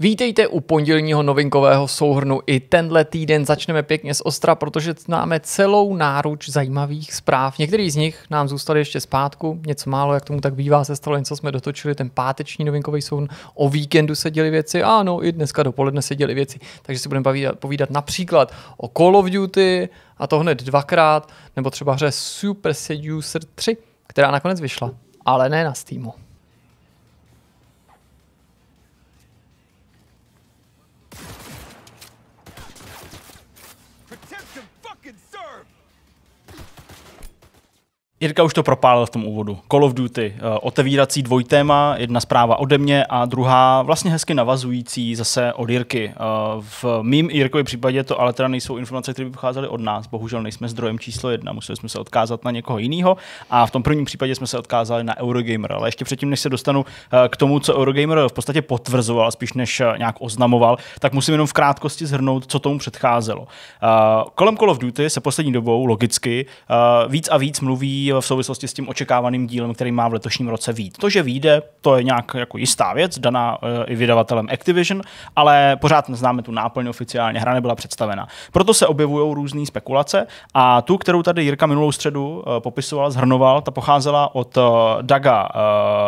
Vítejte u pondělního novinkového souhrnu. I tenhle týden začneme pěkně z ostra, protože máme celou náruč zajímavých zpráv. Některý z nich nám zůstaly ještě zpátku, něco málo, jak tomu tak bývá, se stalo něco, jsme dotočili ten páteční novinkový souhrn. O víkendu se děly věci, ano, i dneska dopoledne se děly věci, takže si budeme povídat, povídat například o Call of Duty, a to hned dvakrát, nebo třeba hře Super Seducer 3, která nakonec vyšla, ale ne na Steamu. Jirka už to propálil v tom úvodu. Call of Duty, eh, otevírací dvojtéma, jedna zpráva ode mě a druhá vlastně hezky navazující zase od Jirky. Eh, v mým Jirkovi případě to ale teda nejsou informace, které by pocházely od nás. Bohužel nejsme zdrojem číslo jedna, museli jsme se odkázat na někoho jiného a v tom prvním případě jsme se odkázali na Eurogamer. Ale ještě předtím, než se dostanu eh, k tomu, co Eurogamer v podstatě potvrzoval, spíš než nějak oznamoval, tak musím jenom v krátkosti zhrnout, co tomu předcházelo. Kolem Call of Duty se poslední dobou logicky víc a víc mluví v souvislosti s tím očekávaným dílem, který má v letošním roce vít. To, že vyjde, to je nějak jako jistá věc, daná eh, i vydavatelem Activision, ale pořád neznáme tu náplň oficiálně, hra nebyla představena. Proto se objevují různé spekulace a tu, kterou tady Jirka minulou středu eh, popisoval, zhrnoval, ta pocházela od eh, Daga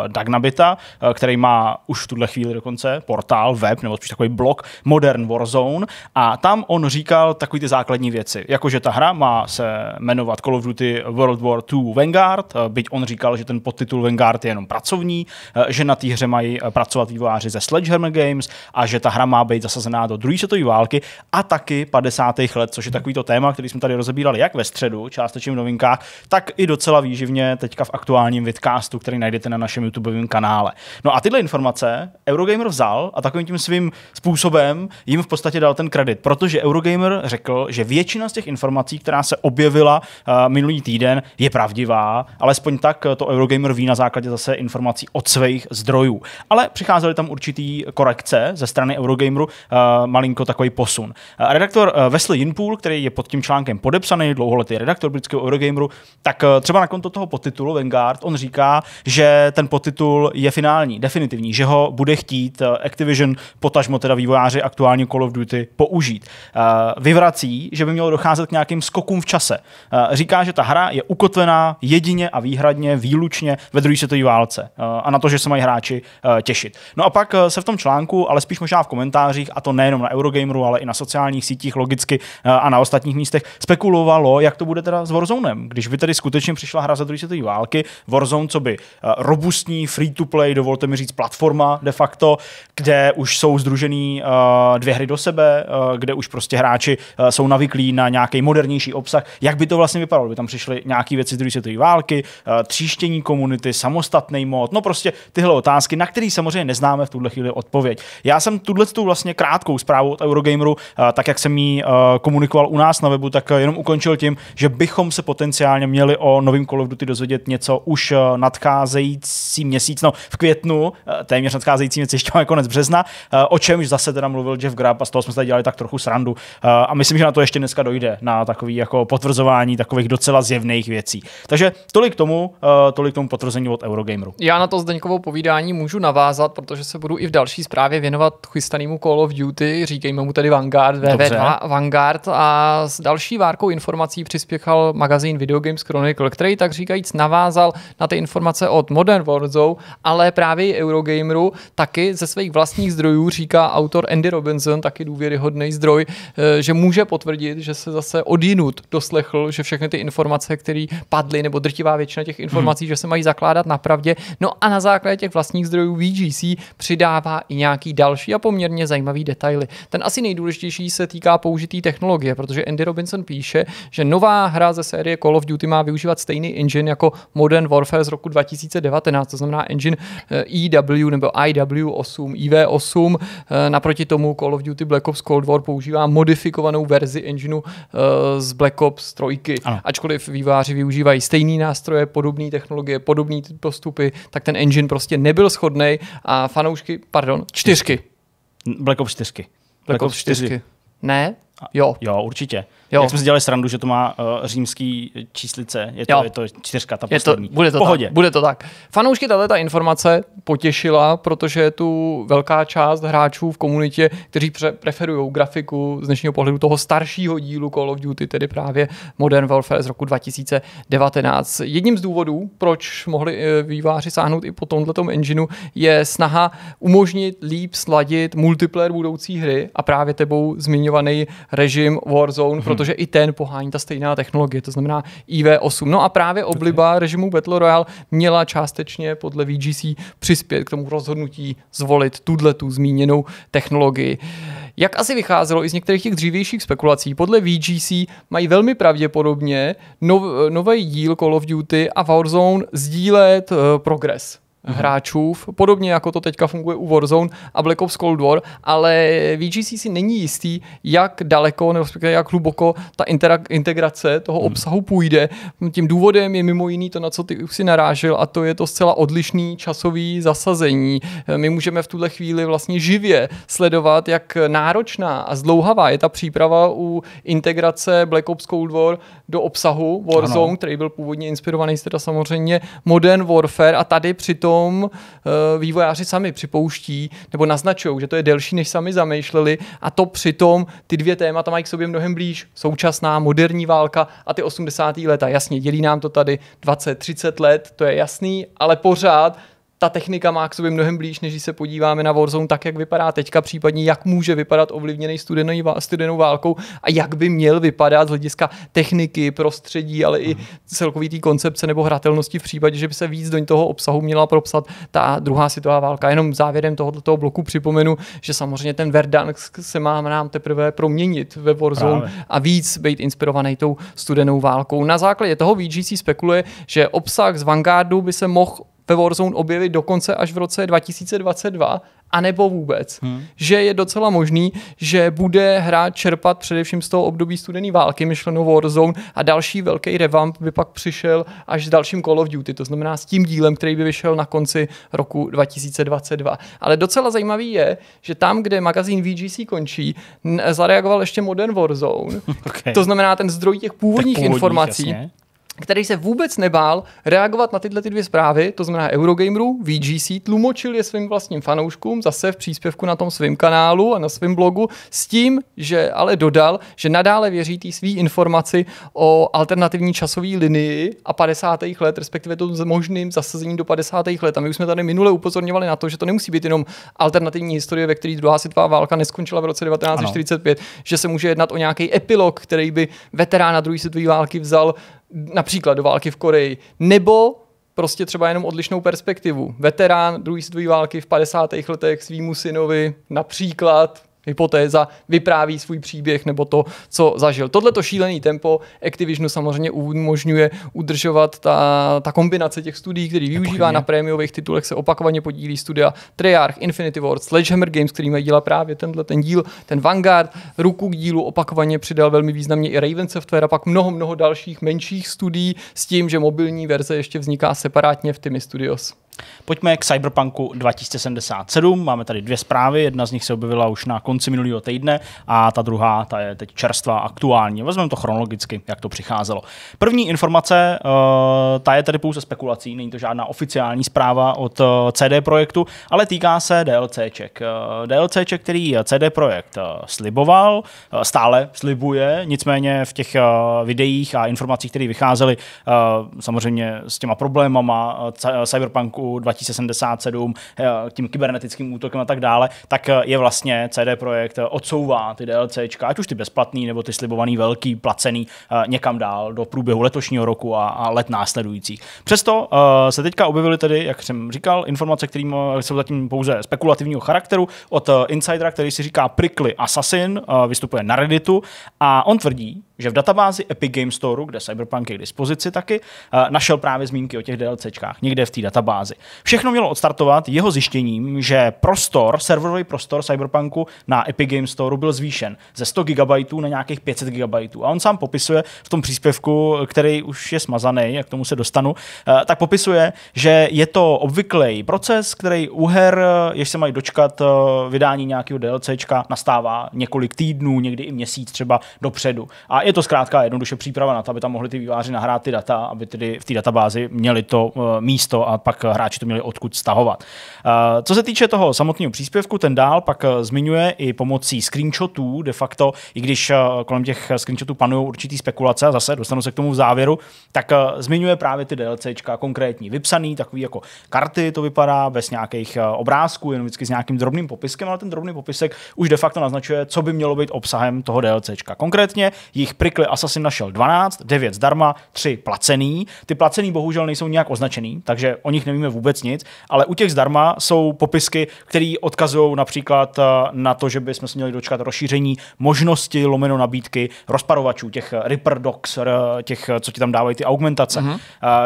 Dagnabita, který má už v tuhle chvíli dokonce portál, web, nebo spíš takový blog Modern Warzone a tam on říkal takové ty základní věci, jako že ta hra má se jmenovat Call of Duty World War II Vanguard, eh, byť on říkal, že ten podtitul Vanguard je jenom pracovní, eh, že na té hře mají eh, pracovat vývojáři ze Sledgehammer Games a že ta hra má být zasazená do druhé světové války a taky 50. let, což je takovýto téma, který jsme tady rozebírali jak ve středu, částečně v novinkách, tak i docela výživně teďka v aktuálním vidcastu, který najdete na našem YouTubeovém kanále. No a tyhle informace Eurogamer vzal a takovým tím svým způsobem jim v podstatě dal ten kredit, protože Eurogamer řekl, že většina z těch informací, která se objevila uh, minulý týden, je pravdivá pravdivá, alespoň tak to Eurogamer ví na základě zase informací od svých zdrojů. Ale přicházely tam určitý korekce ze strany Eurogameru, uh, malinko takový posun. Eh, redaktor eh, Wesley Jinpool, který je pod tím článkem podepsaný, dlouholetý redaktor britského Eurogameru, tak třeba na konto toho podtitulu Vanguard, on říká, že ten podtitul je finální, definitivní, že ho bude chtít Activision, potažmo teda vývojáři aktuální Call of Duty použít. Vyvrací, že by mělo docházet k nějakým skokům v čase. Říká, že ta hra je ukotvená jedině a výhradně, výlučně ve druhé světové válce eh, a na to, že se mají hráči eh, těšit. No a pak eh, se v tom článku, ale spíš možná v komentářích, a to nejenom na Eurogameru, ale i na sociálních sítích logicky a na ostatních místech, spekulovalo, jak to bude teda s Warzonem. Když by tedy skutečně přišla hra ze druhé světové války, Warzone, co by robustní, free to play, dovolte mi říct, platforma de facto, kde už jsou združený dvě hry do sebe, kde už prostě hráči jsou navyklí na nějaký modernější obsah, jak by to vlastně vypadalo, by tam přišly nějaké věci z druhé světové války, eh, tříštění komunity, samostatný mod, no prostě tyhle otázky, na které samozřejmě neznáme v tuhle chvíli odpověď. Já jsem tuhle tu vlastně krátkou zprávu od Eurogameru, eh, tak jak jsem ji eh, komunikoval u nás na webu, tak jenom ukončil tím, že bychom se potenciálně měli o novém Call of Duty dozvědět něco už nadcházející měsíc, no v květnu, téměř nadcházející měsíc, ještě máme jako konec března, o čemž zase teda mluvil Jeff Grab a z toho jsme se dělali tak trochu srandu. A myslím, že na to ještě dneska dojde, na takový jako potvrzování takových docela zjevných věcí. Takže tolik tomu, eh, tolik tomu potvrzení od Eurogameru. Já na to Zdeňkovo povídání můžu navázat, protože se budu i v další zprávě věnovat chystanému Call of Duty, říkejme mu tedy Vanguard, VV2 Vanguard a s další várkou informací přispěchal magazín Video Games Chronicle, který tak říkajíc navázal na ty informace od Modern Warzone, ale právě i Eurogameru taky ze svých vlastních zdrojů říká autor Andy Robinson, taky důvěryhodný zdroj, eh, že může potvrdit, že se zase odinut doslechl, že všechny ty informace, které padly dohlédli, nebo drtivá většina těch informací, hmm. že se mají zakládat na pravdě. No a na základě těch vlastních zdrojů VGC přidává i nějaký další a poměrně zajímavý detaily. Ten asi nejdůležitější se týká použitý technologie, protože Andy Robinson píše, že nová hra ze série Call of Duty má využívat stejný engine jako Modern Warfare z roku 2019, to znamená engine EW eh, e nebo IW8, IV8. Eh, naproti tomu Call of Duty Black Ops Cold War používá modifikovanou verzi engineu eh, z Black Ops 3, ano. ačkoliv výváři využívají stejný nástroje, podobné technologie, podobné postupy, tak ten engine prostě nebyl schodný a fanoušky, pardon, čtyřky. Black Ops 4. Black, Ops 4. Ne? Jo. Jo, určitě. Jo. Jak jsme si dělali srandu, že to má uh, římský číslice, je to, je to čtyřka, ta poslední. Je to, bude, to Pohodě. Tak, bude to tak. Fanoušky tato ta informace potěšila, protože je tu velká část hráčů v komunitě, kteří preferují grafiku z dnešního pohledu toho staršího dílu Call of Duty, tedy právě Modern Warfare z roku 2019. Jedním z důvodů, proč mohli eh, výváři sáhnout i po tomto engineu, je snaha umožnit líp sladit multiplayer budoucí hry a právě tebou zmiňovaný režim Warzone, hmm protože i ten pohání ta stejná technologie, to znamená IV8. No a právě obliba režimu Battle Royale měla částečně podle VGC přispět k tomu rozhodnutí zvolit tuhle tu zmíněnou technologii. Jak asi vycházelo i z některých těch dřívějších spekulací, podle VGC mají velmi pravděpodobně nov, nový díl Call of Duty a Warzone sdílet uh, progres mm-hmm. hráčů, podobně jako to teďka funguje u Warzone a Black Ops Cold War, ale VGC si není jistý, jak daleko, nebo jak hluboko ta interak- integrace toho mhm. obsahu půjde. Tím důvodem je mimo jiný to, na co ty už si narážel, a to je to zcela odlišný časový zasazení. My můžeme v tuhle chvíli vlastně živě sledovat, jak náročná a zdlouhavá je ta příprava u integrace Black Ops Cold War do obsahu Warzone, ano. který byl původně inspirovaný teda samozřejmě Modern Warfare a tady přitom potom eh, vývojáři sami připouští nebo naznačují, že to je delší, než sami zamýšleli a to přitom ty dvě témata mají k sobě mnohem blíž. Současná moderní válka a ty 80. leta. Jasně, dělí nám to tady 20-30 let, to je jasný, ale pořád ta technika má k sobě mnohem blíž, než když se podíváme na Warzone tak, jak vypadá teďka, případně jak může vypadat ovlivněný studenou válkou a jak by měl vypadat z hlediska techniky, prostředí, ale i mhm. celkový té koncepce nebo hratelnosti v případě, že by se víc do toho obsahu měla propsat ta druhá světová válka. Jenom závěrem tohoto bloku připomenu, že samozřejmě ten Verdansk se má nám teprve proměnit ve Warzone Právě. a víc být inspirovaný tou studenou válkou. Na základě toho VGC spekuluje, že obsah z Vanguardu by se mohl ve Warzone objevit dokonce až v roce 2022, a nebo vůbec. Hmm. Že je docela možný, že bude hráč čerpat především z toho období studené války, myšleno Warzone, a další velký revamp by pak přišel až s dalším Call of Duty, to znamená s tím dílem, který by vyšel na konci roku 2022. Ale docela zajímavý je, že tam, kde magazín VGC končí, zareagoval ještě Modern Warzone. okay. To znamená ten zdroj těch původních, původních informací. Jasně který se vůbec nebál reagovat na tyhle ty dvě zprávy, to znamená Eurogameru, VGC, tlumočil je svým vlastním fanouškům, zase v příspěvku na tom svém kanálu a na svém blogu, s tím, že ale dodal, že nadále věří té svý informaci o alternativní časové linii a 50. let, respektive to možným zasazením do 50. let. A my už jsme tady minule upozorňovali na to, že to nemusí být jenom alternativní historie, ve které druhá světová válka neskončila v roce 1945, ano. že se může jednat o nějaký epilog, který by veterána druhé světové války vzal například do války v Koreji, nebo prostě třeba jenom odlišnou perspektivu. Veterán druhé světové války v 50. letech svýmu synovi například hypotéza vypráví svůj příběh nebo to, co zažil. Tohle to šílený tempo Activisionu samozřejmě umožňuje udržovat ta, ta kombinace těch studií, který využívá na prémiových titulech, se opakovaně podílí studia Treyarch, Infinity Ward, Sledgehammer Games, který mají dělat právě tenhle ten díl, ten Vanguard, ruku k dílu opakovaně přidal velmi významně i Raven Software a pak mnoho, mnoho dalších menších studií s tím, že mobilní verze ještě vzniká separátně v Timmy Studios. Pojďme k Cyberpunku 2077. Máme tady dvě zprávy, jedna z nich se objevila už na konci minulého týdne a ta druhá, ta je teď čerstvá, aktuální. Vezmeme to chronologicky, jak to přicházelo. První informace, eh, ta je tedy pouze spekulací, není to žádná oficiální zpráva od eh, CD Projektu, ale týká se DLCček. Eh, DLCček, který CD Projekt sliboval, stále slibuje, nicméně v těch videích a informacích, které vycházely samozřejmě s těma problémama Cyberpunku 2077 eh, tím kybernetickým útokem a tak dále, tak eh, je vlastně CD Projekt eh, odsouvá ty DLCčka, ať už ty bezplatný nebo ty slibovaný velký, placený někam dál do průběhu letošního roku a, a let následujících. Přesto se teďka objevily tedy, jak jsem říkal, informace, které jsou zatím pouze spekulativního charakteru od insidera, který si říká Prickly Assassin, vystupuje na Redditu a on tvrdí, že v databázi Epic Game Store, kde Cyberpunk je k dispozici taky, eh, našel právě zmínky o těch DLCčkách, někde v té databázi. Všechno mělo odstartovat jeho zjištěním, že prostor, serverový prostor Cyberpunku na Epic Game Store byl zvýšen ze 100 GB na nějakých 500 GB. A on sám popisuje v tom příspěvku, který už je smazaný, jak k tomu se dostanu, eh, tak popisuje, že je to obvyklý proces, který u her, eh, jež se mají dočkat vydání nějakého DLCčka, nastává několik týdnů, někdy i měsíc třeba dopředu. A je to zkrátka jednoduše příprava na to, aby tam mohli ty výváři nahrát ty data, aby tedy v té databázi měli to eh, místo a pak hráči to měli odkud stahovat. Eh, co se týče toho samotného příspěvku, ten dál pak eh, zmiňuje i pomocí screenshotů de facto, i když kolem těch screenshotů panují určitý spekulace, a zase dostanu se k tomu v závěru, tak zmiňuje právě ty DLCčka konkrétní, vypsaný, takový jako karty to vypadá, bez nějakých obrázků, jenom vždycky s nějakým drobným popiskem, ale ten drobný popisek už de facto naznačuje, co by mělo být obsahem toho DLCčka. Konkrétně jich Prickly Assassin našel 12, 9 zdarma, 3 placený. Ty placený bohužel nejsou nějak označený, takže o nich nevíme vůbec nic, ale u těch zdarma jsou popisky, které odkazují například eh, na to, že bychom se měli dočkat rozšíření možnosti lomeno nabídky rozparovačů, těch Ripper Docs, eh, těch, eh, co ti tam dávají ty augmentace, mm-hmm.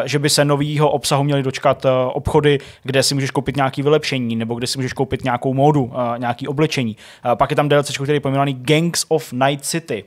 že by se novýho obsahu měli dočkat obchody, kde si můžeš koupit nějaký vylepšení, nebo kde si můžeš koupit nějakou módu, nějaký oblečení. Pak je tam DLC, který je pojmenovaný Gangs of Night City.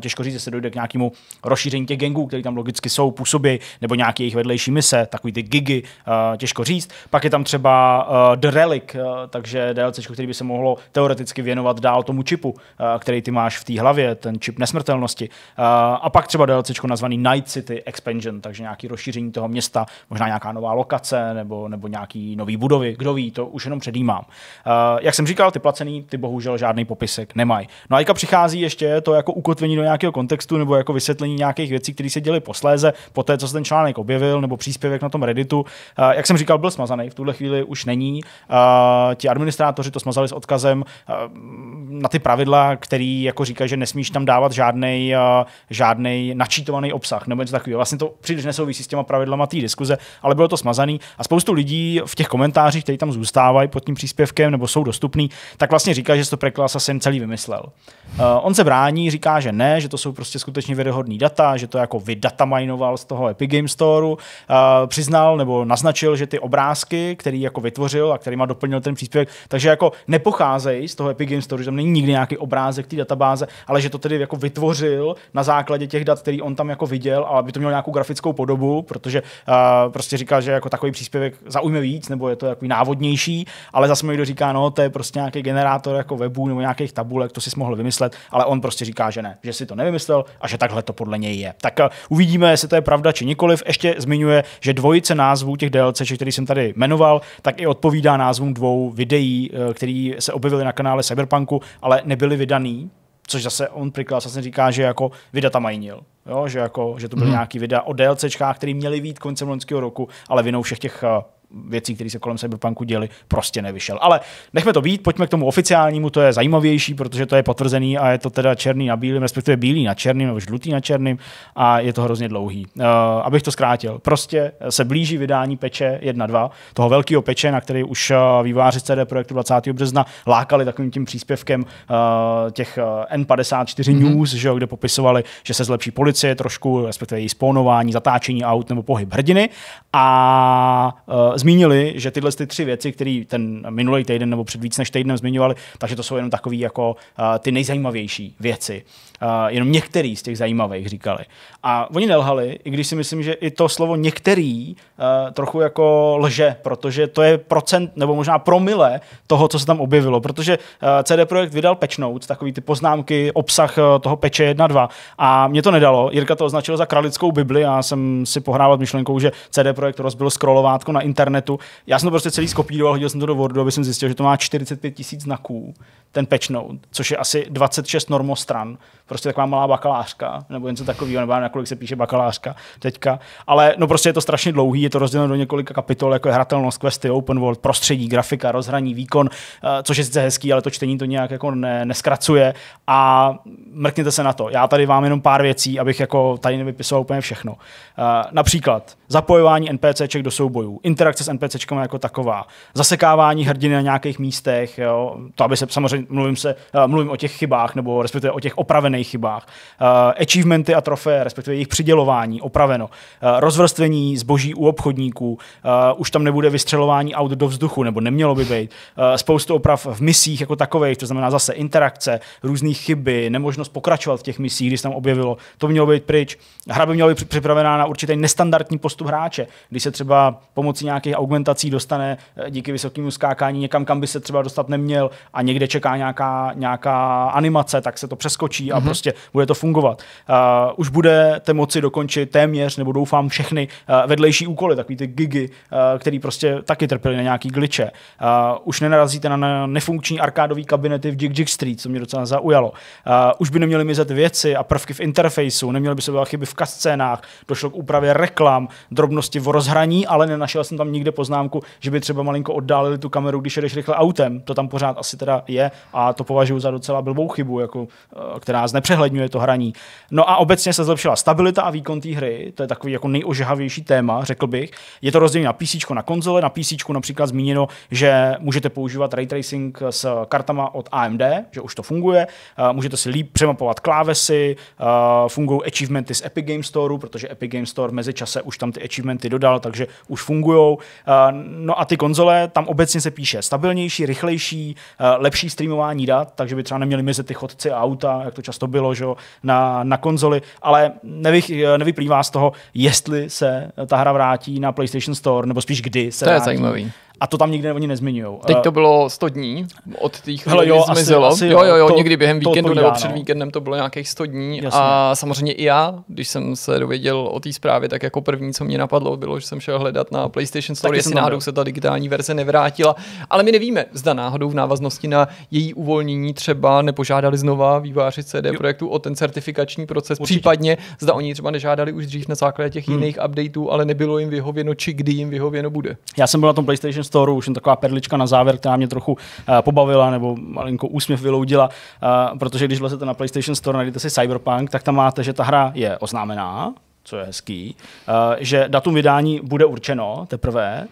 Těžko říct, že se dojde k nějakému rozšíření těch gangů, které tam logicky jsou, působí, nebo nějaké jejich vedlejší mise, takový ty gigy, uh, těžko říct. Pak je tam třeba uh, The Relic, uh, takže DLC, který by se mohlo teoreticky věnovat dál tomu čipu, uh, který ty máš v té hlavě, ten čip nesmrtelnosti. Uh, a pak třeba DLC nazvaný Night City Expansion, takže nějaký rozšíření toho města, možná nějaká nová lokace nebo, nebo nějaký nový budovy, kdo ví, to už jenom předjímám. Uh, jak jsem říkal, ty placený, ty bohužel žádný popisek nemají. No a teďka přichází ještě to jako ukotvení do nějakého kontextu kontextu nebo jako vysvětlení nějakých věcí, které se děly posléze, po té, co se ten článek objevil, nebo příspěvek na tom Redditu. Jak jsem říkal, byl smazaný, v tuhle chvíli už není. Ti administrátoři to smazali s odkazem na ty pravidla, který jako říká, že nesmíš tam dávat žádný žádný načítovaný obsah nebo něco takového. Vlastně to příliš nesouvisí s těma pravidlama té diskuze, ale bylo to smazaný a spoustu lidí v těch komentářích, kteří tam zůstávají pod tím příspěvkem nebo jsou dostupní, tak vlastně říká, že to Preklas jsem celý vymyslel. Uh, on se brání, říká, že ne, že to jsou prostě skutečně věrohodný data, že to jako vydataminoval z toho Epic Game Storeu, uh, přiznal nebo naznačil, že ty obrázky, který jako vytvořil a který má doplnil ten příspěvek, takže jako nepocházejí z toho Epic Game Store, že tam není nikdy nějaký obrázek té databáze, ale že to tedy jako vytvořil na základě těch dat, který on tam jako viděl, ale aby to mělo nějakou grafickou podobu, protože uh, prostě říkal, že jako takový příspěvek zaujme víc, nebo je to jako návodnější, ale zase mi říká, no to je prostě nějaký generátor jako webu nebo nějakých tabulek, to si mohl vymyslet, ale on prostě říká, že ne, že si to nevymyslel vymyslel a že takhle to podle něj je. Tak eh, uvidíme, jestli to je pravda či nikoliv. Ještě zmiňuje, že dvojice názvů těch DLC, který jsem tady jmenoval, tak i odpovídá názvům dvou videí, eh, které se objevily na kanále Cyberpunku, ale nebyly vydaný, což zase on příklad zase říká, že jako vydata majnil. Jo, že, jako, že to byly hmm. nějaký videa o DLCčkách, které měly být koncem loňského roku, ale vinou všech těch eh, věcí, které se kolem Cyberpunku děly, prostě nevyšel. Ale nechme to být, pojďme k tomu oficiálnímu, to je zajímavější, protože to je potvrzený a je to teda černý na bílém, respektive bílý na černým nebo žlutý na černým a je to hrozně dlouhý. Uh, abych to zkrátil, prostě se blíží vydání peče 1.2, toho velkého peče, na který už eh, výváři CD Projektu 20. března lákali takovým tím příspěvkem uh, těch N54 mm-hmm. News, že kde popisovali, že se zlepší policie trošku, respektive její spawnování, zatáčení aut nebo pohyb hrdiny a uh, zmínili, že tyhle ty tři věci, které ten minulý týden nebo před víc než týdnem zmiňovali, takže to jsou jenom takové jako uh, ty nejzajímavější věci. Uh, jenom některý z těch zajímavých říkali. A oni nelhali, i když si myslím, že i to slovo některý uh, trochu jako lže, protože to je procent nebo možná promile toho, co se tam objevilo, protože uh, CD Projekt vydal patch notes, takový ty poznámky, obsah uh, toho peče 1.2 a mě to nedalo. Jirka to označil za kralickou Bibli, já jsem si pohrával myšlenkou, že CD Projekt rozbil scrollovátko na internet internetu. Já jsem to prostě celý skopíroval, hodil jsem to do Wordu, aby jsem zjistil, že to má 45 tisíc znaků, ten patch note, což je asi 26 normostran, prostě taková malá bakalářka, nebo něco takového, nebo na kolik se píše bakalářka teďka. Ale no prostě je to strašně dlouhý, je to rozděleno do několika kapitol, jako je hratelnost, questy, open world, prostředí, grafika, rozhraní, výkon, eh, což je sice hezký, ale to čtení to nějak jako ne, neskracuje a mrkněte se na to. Já tady vám jenom pár věcí, abych jako tady nevypisoval úplně všechno. Eh, například zapojování NPCček do soubojů, interakce s NPCčkama jako taková, zasekávání hrdiny na nějakých místech, jo, to aby se samozřejmě mluvím, se, eh, mluvím o těch chybách nebo respektive o těch opravených opravovaných chybách, eh, achievementy a trofé, respektive jejich přidělování, opraveno, eh, rozvrstvení zboží u obchodníků, eh, už tam nebude vystřelování aut do vzduchu, nebo nemělo by být, spoustu oprav v misích jako takových, to znamená zase interakce, různé chyby, nemožnost pokračovat v těch misích, když se tam objevilo, to mělo být pryč. Hra by měla být připravená na určitý nestandardní postup hráče, když se třeba pomocí nějakých augmentací dostane díky vysokému skákání někam, kam by se třeba dostat neměl a někde čeká nějaká, nějaká animace, tak se to přeskočí a mm-hmm. Mm-hmm. prostě bude to fungovat. Uh, už budete moci dokončit téměř, nebo doufám, všechny uh, vedlejší úkoly, takový ty gigy, uh, který prostě taky trpěli na nějaký gliče. Uh, už nenarazíte na, na nefunkční arkádový kabinety v Jig Jig Street, co mě docela zaujalo. Uh, už by neměly mizet věci a prvky v interfejsu, neměly by se byla chyby v kascénách, došlo k úpravě reklam, drobnosti v rozhraní, ale nenašel jsem tam nikde poznámku, že by třeba malinko oddálili tu kameru, když jedeš rychle autem. To tam pořád asi teda je a to považuji za docela blbou chybu, jako, která zne znepřehledňuje to hraní. No a obecně se zlepšila stabilita a výkon té hry, to je takový jako nejožehavější téma, řekl bych. Je to rozdělené na PC, na konzole, na PC například zmíněno, že můžete používat ray tracing s kartama od AMD, že už to funguje, eh, můžete si líp přemapovat klávesy, eh, fungují achievementy z Epic Game Store, protože Epic Game Store mezi čase už tam ty achievementy dodal, takže už fungují. Eh, no a ty konzole, tam obecně se píše stabilnější, rychlejší, lepší streamování dat, takže by třeba neměli mezi ty chodci a auta, jak to často bylo že, na, na konzoli, ale nevy, nevyplývá z toho, jestli se ta hra vrátí na PlayStation Store, nebo spíš kdy se To vrátí. je zajímavý. A to tam nikdy oni nezmiňují. Teď to bylo 100 dní od těch chvíli, jo, zmizelo. Asi, jo, jo, jo, to, někdy během víkendu odpovídá, nebo před no. víkendem to bylo nějakých 100 dní. Jasně. A samozřejmě i já, když jsem se dověděl o té zprávě, tak jako první, co mě napadlo, bylo, že jsem šel hledat na PlayStation Store, jestli náhodou byl. se ta digitální verze nevrátila. Ale my nevíme, zda náhodou v návaznosti na její uvolnění třeba nepožádali znova výváři CD jo. projektu o ten certifikační proces, Určitě. případně zda oni třeba nežádali už dřív na základě těch hmm. jiných updateů, ale nebylo jim vyhověno, či kdy jim vyhověno bude. Já jsem byl na tom PlayStation Store, už jen taková perlička na závěr, která mě trochu eh, pobavila nebo malinko úsměv vyloudila, eh, protože když vlezete na PlayStation Store, najdete si Cyberpunk, tak tam máte, že ta hra je oznámená, co je hezký, eh, že datum vydání bude určeno teprve.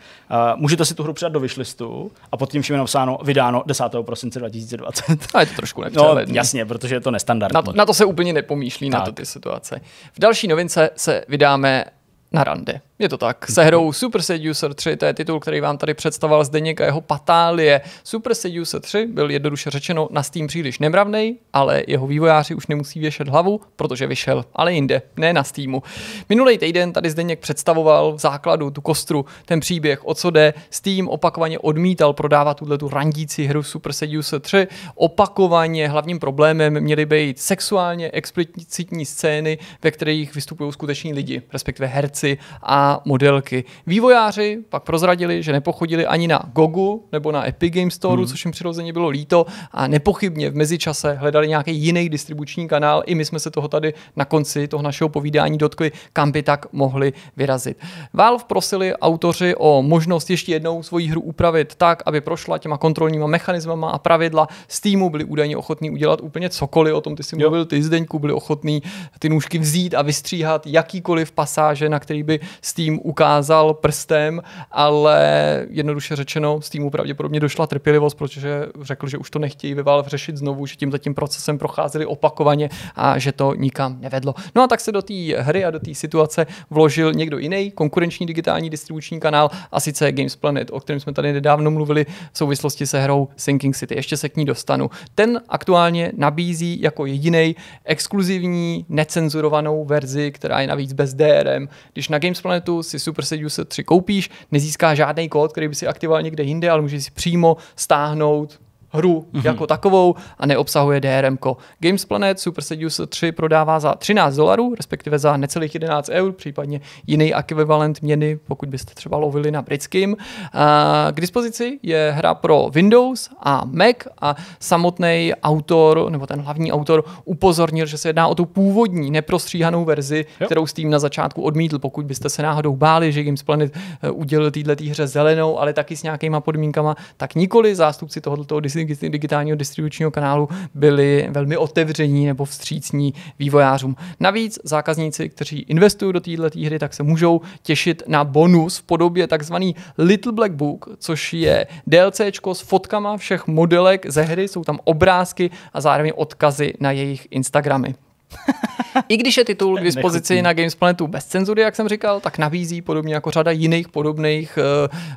Můžete si tu hru přidat do vyšlistu a pod tím všem je napsáno vydáno 10. prosince 2020. A je to trošku no, nepřehledný. No, jasně, protože je to nestandardní. Na to, na to se úplně nepomýšlí, tak. na to ty situace. V další novince se vydáme na rande. Je to tak. Se hrou Super Seducer 3, to je titul, který vám tady představoval Zdeněk a jeho patálie. Super Seducer 3 byl jednoduše řečeno na Steam příliš nemravný, ale jeho vývojáři už nemusí věšet hlavu, protože vyšel, ale jinde, ne na Steamu. Minulý týden tady Zdeněk představoval v základu tu kostru, ten příběh, o co jde. Steam opakovaně odmítal prodávat tuhle tu randící hru Super Seducer 3. Opakovaně hlavním problémem měly být sexuálně explicitní scény, ve kterých vystupují skuteční lidi, respektive herci herci a modelky. Vývojáři pak prozradili, že nepochodili ani na Gogu nebo na Epic Game Store, hmm. což jim přirozeně bylo líto a nepochybně v mezičase hledali nějaký jiný distribuční kanál. I my jsme se toho tady na konci toho našeho povídání dotkli, kam by tak mohli vyrazit. Valve prosili autoři o možnost ještě jednou svoji hru upravit tak, aby prošla těma kontrolníma mechanismama a pravidla. týmu byli údajně ochotní udělat úplně cokoliv, o tom ty si mluvil, ty Zdeňku byli ochotní ty nůžky vzít a vystříhat jakýkoliv pasáže, na který by Steam ukázal prstem, ale jednoduše řečeno Steamu pravděpodobně došla trpělivost, protože řekl, že už to nechtějí ve Valve řešit znovu, že tím tím procesem procházeli opakovaně a že to nikam nevedlo. No a tak se do té hry a do té situace vložil někdo jiný, konkurenční digitální distribuční kanál, a sice Games Planet, o kterém jsme tady nedávno mluvili v souvislosti se hrou Sinking City. Ještě se k ní dostanu. Ten aktuálně nabízí jako jediný exkluzivní, necenzurovanou verzi, která je navíc bez DRM, když na Games Planetu si Super Sage 3 koupíš, nezíská žádný kód, který by si aktivoval někde jinde, ale můžeš si přímo stáhnout hru mm-hmm. jako takovou a neobsahuje DRM. Games Planet Super Seduce 3 prodává za 13 dolarů, respektive za necelých 11 eur, případně jiný ekvivalent měny, pokud byste třeba lovili na britským. K dispozici je hra pro Windows a Mac a samotný autor, nebo ten hlavní autor, upozornil, že se jedná o tu původní neprostříhanou verzi, jo. kterou tím na začátku odmítl, pokud byste se náhodou báli, že Games Planet eh, udělil této hře zelenou, ale taky s nějakýma podmínkama, tak nikoli zástupci tohoto digitálního distribučního kanálu byli velmi otevření nebo vstřícní vývojářům. Navíc zákazníci, kteří investují do této hry, tak se můžou těšit na bonus v podobě takzvaný Little Black Book, což je DLCčko s fotkama všech modelek ze hry, jsou tam obrázky a zároveň odkazy na jejich Instagramy. I když je titul k dispozici na Games Planetu bez cenzury, jak jsem říkal, tak nabízí podobně jako řada jiných podobných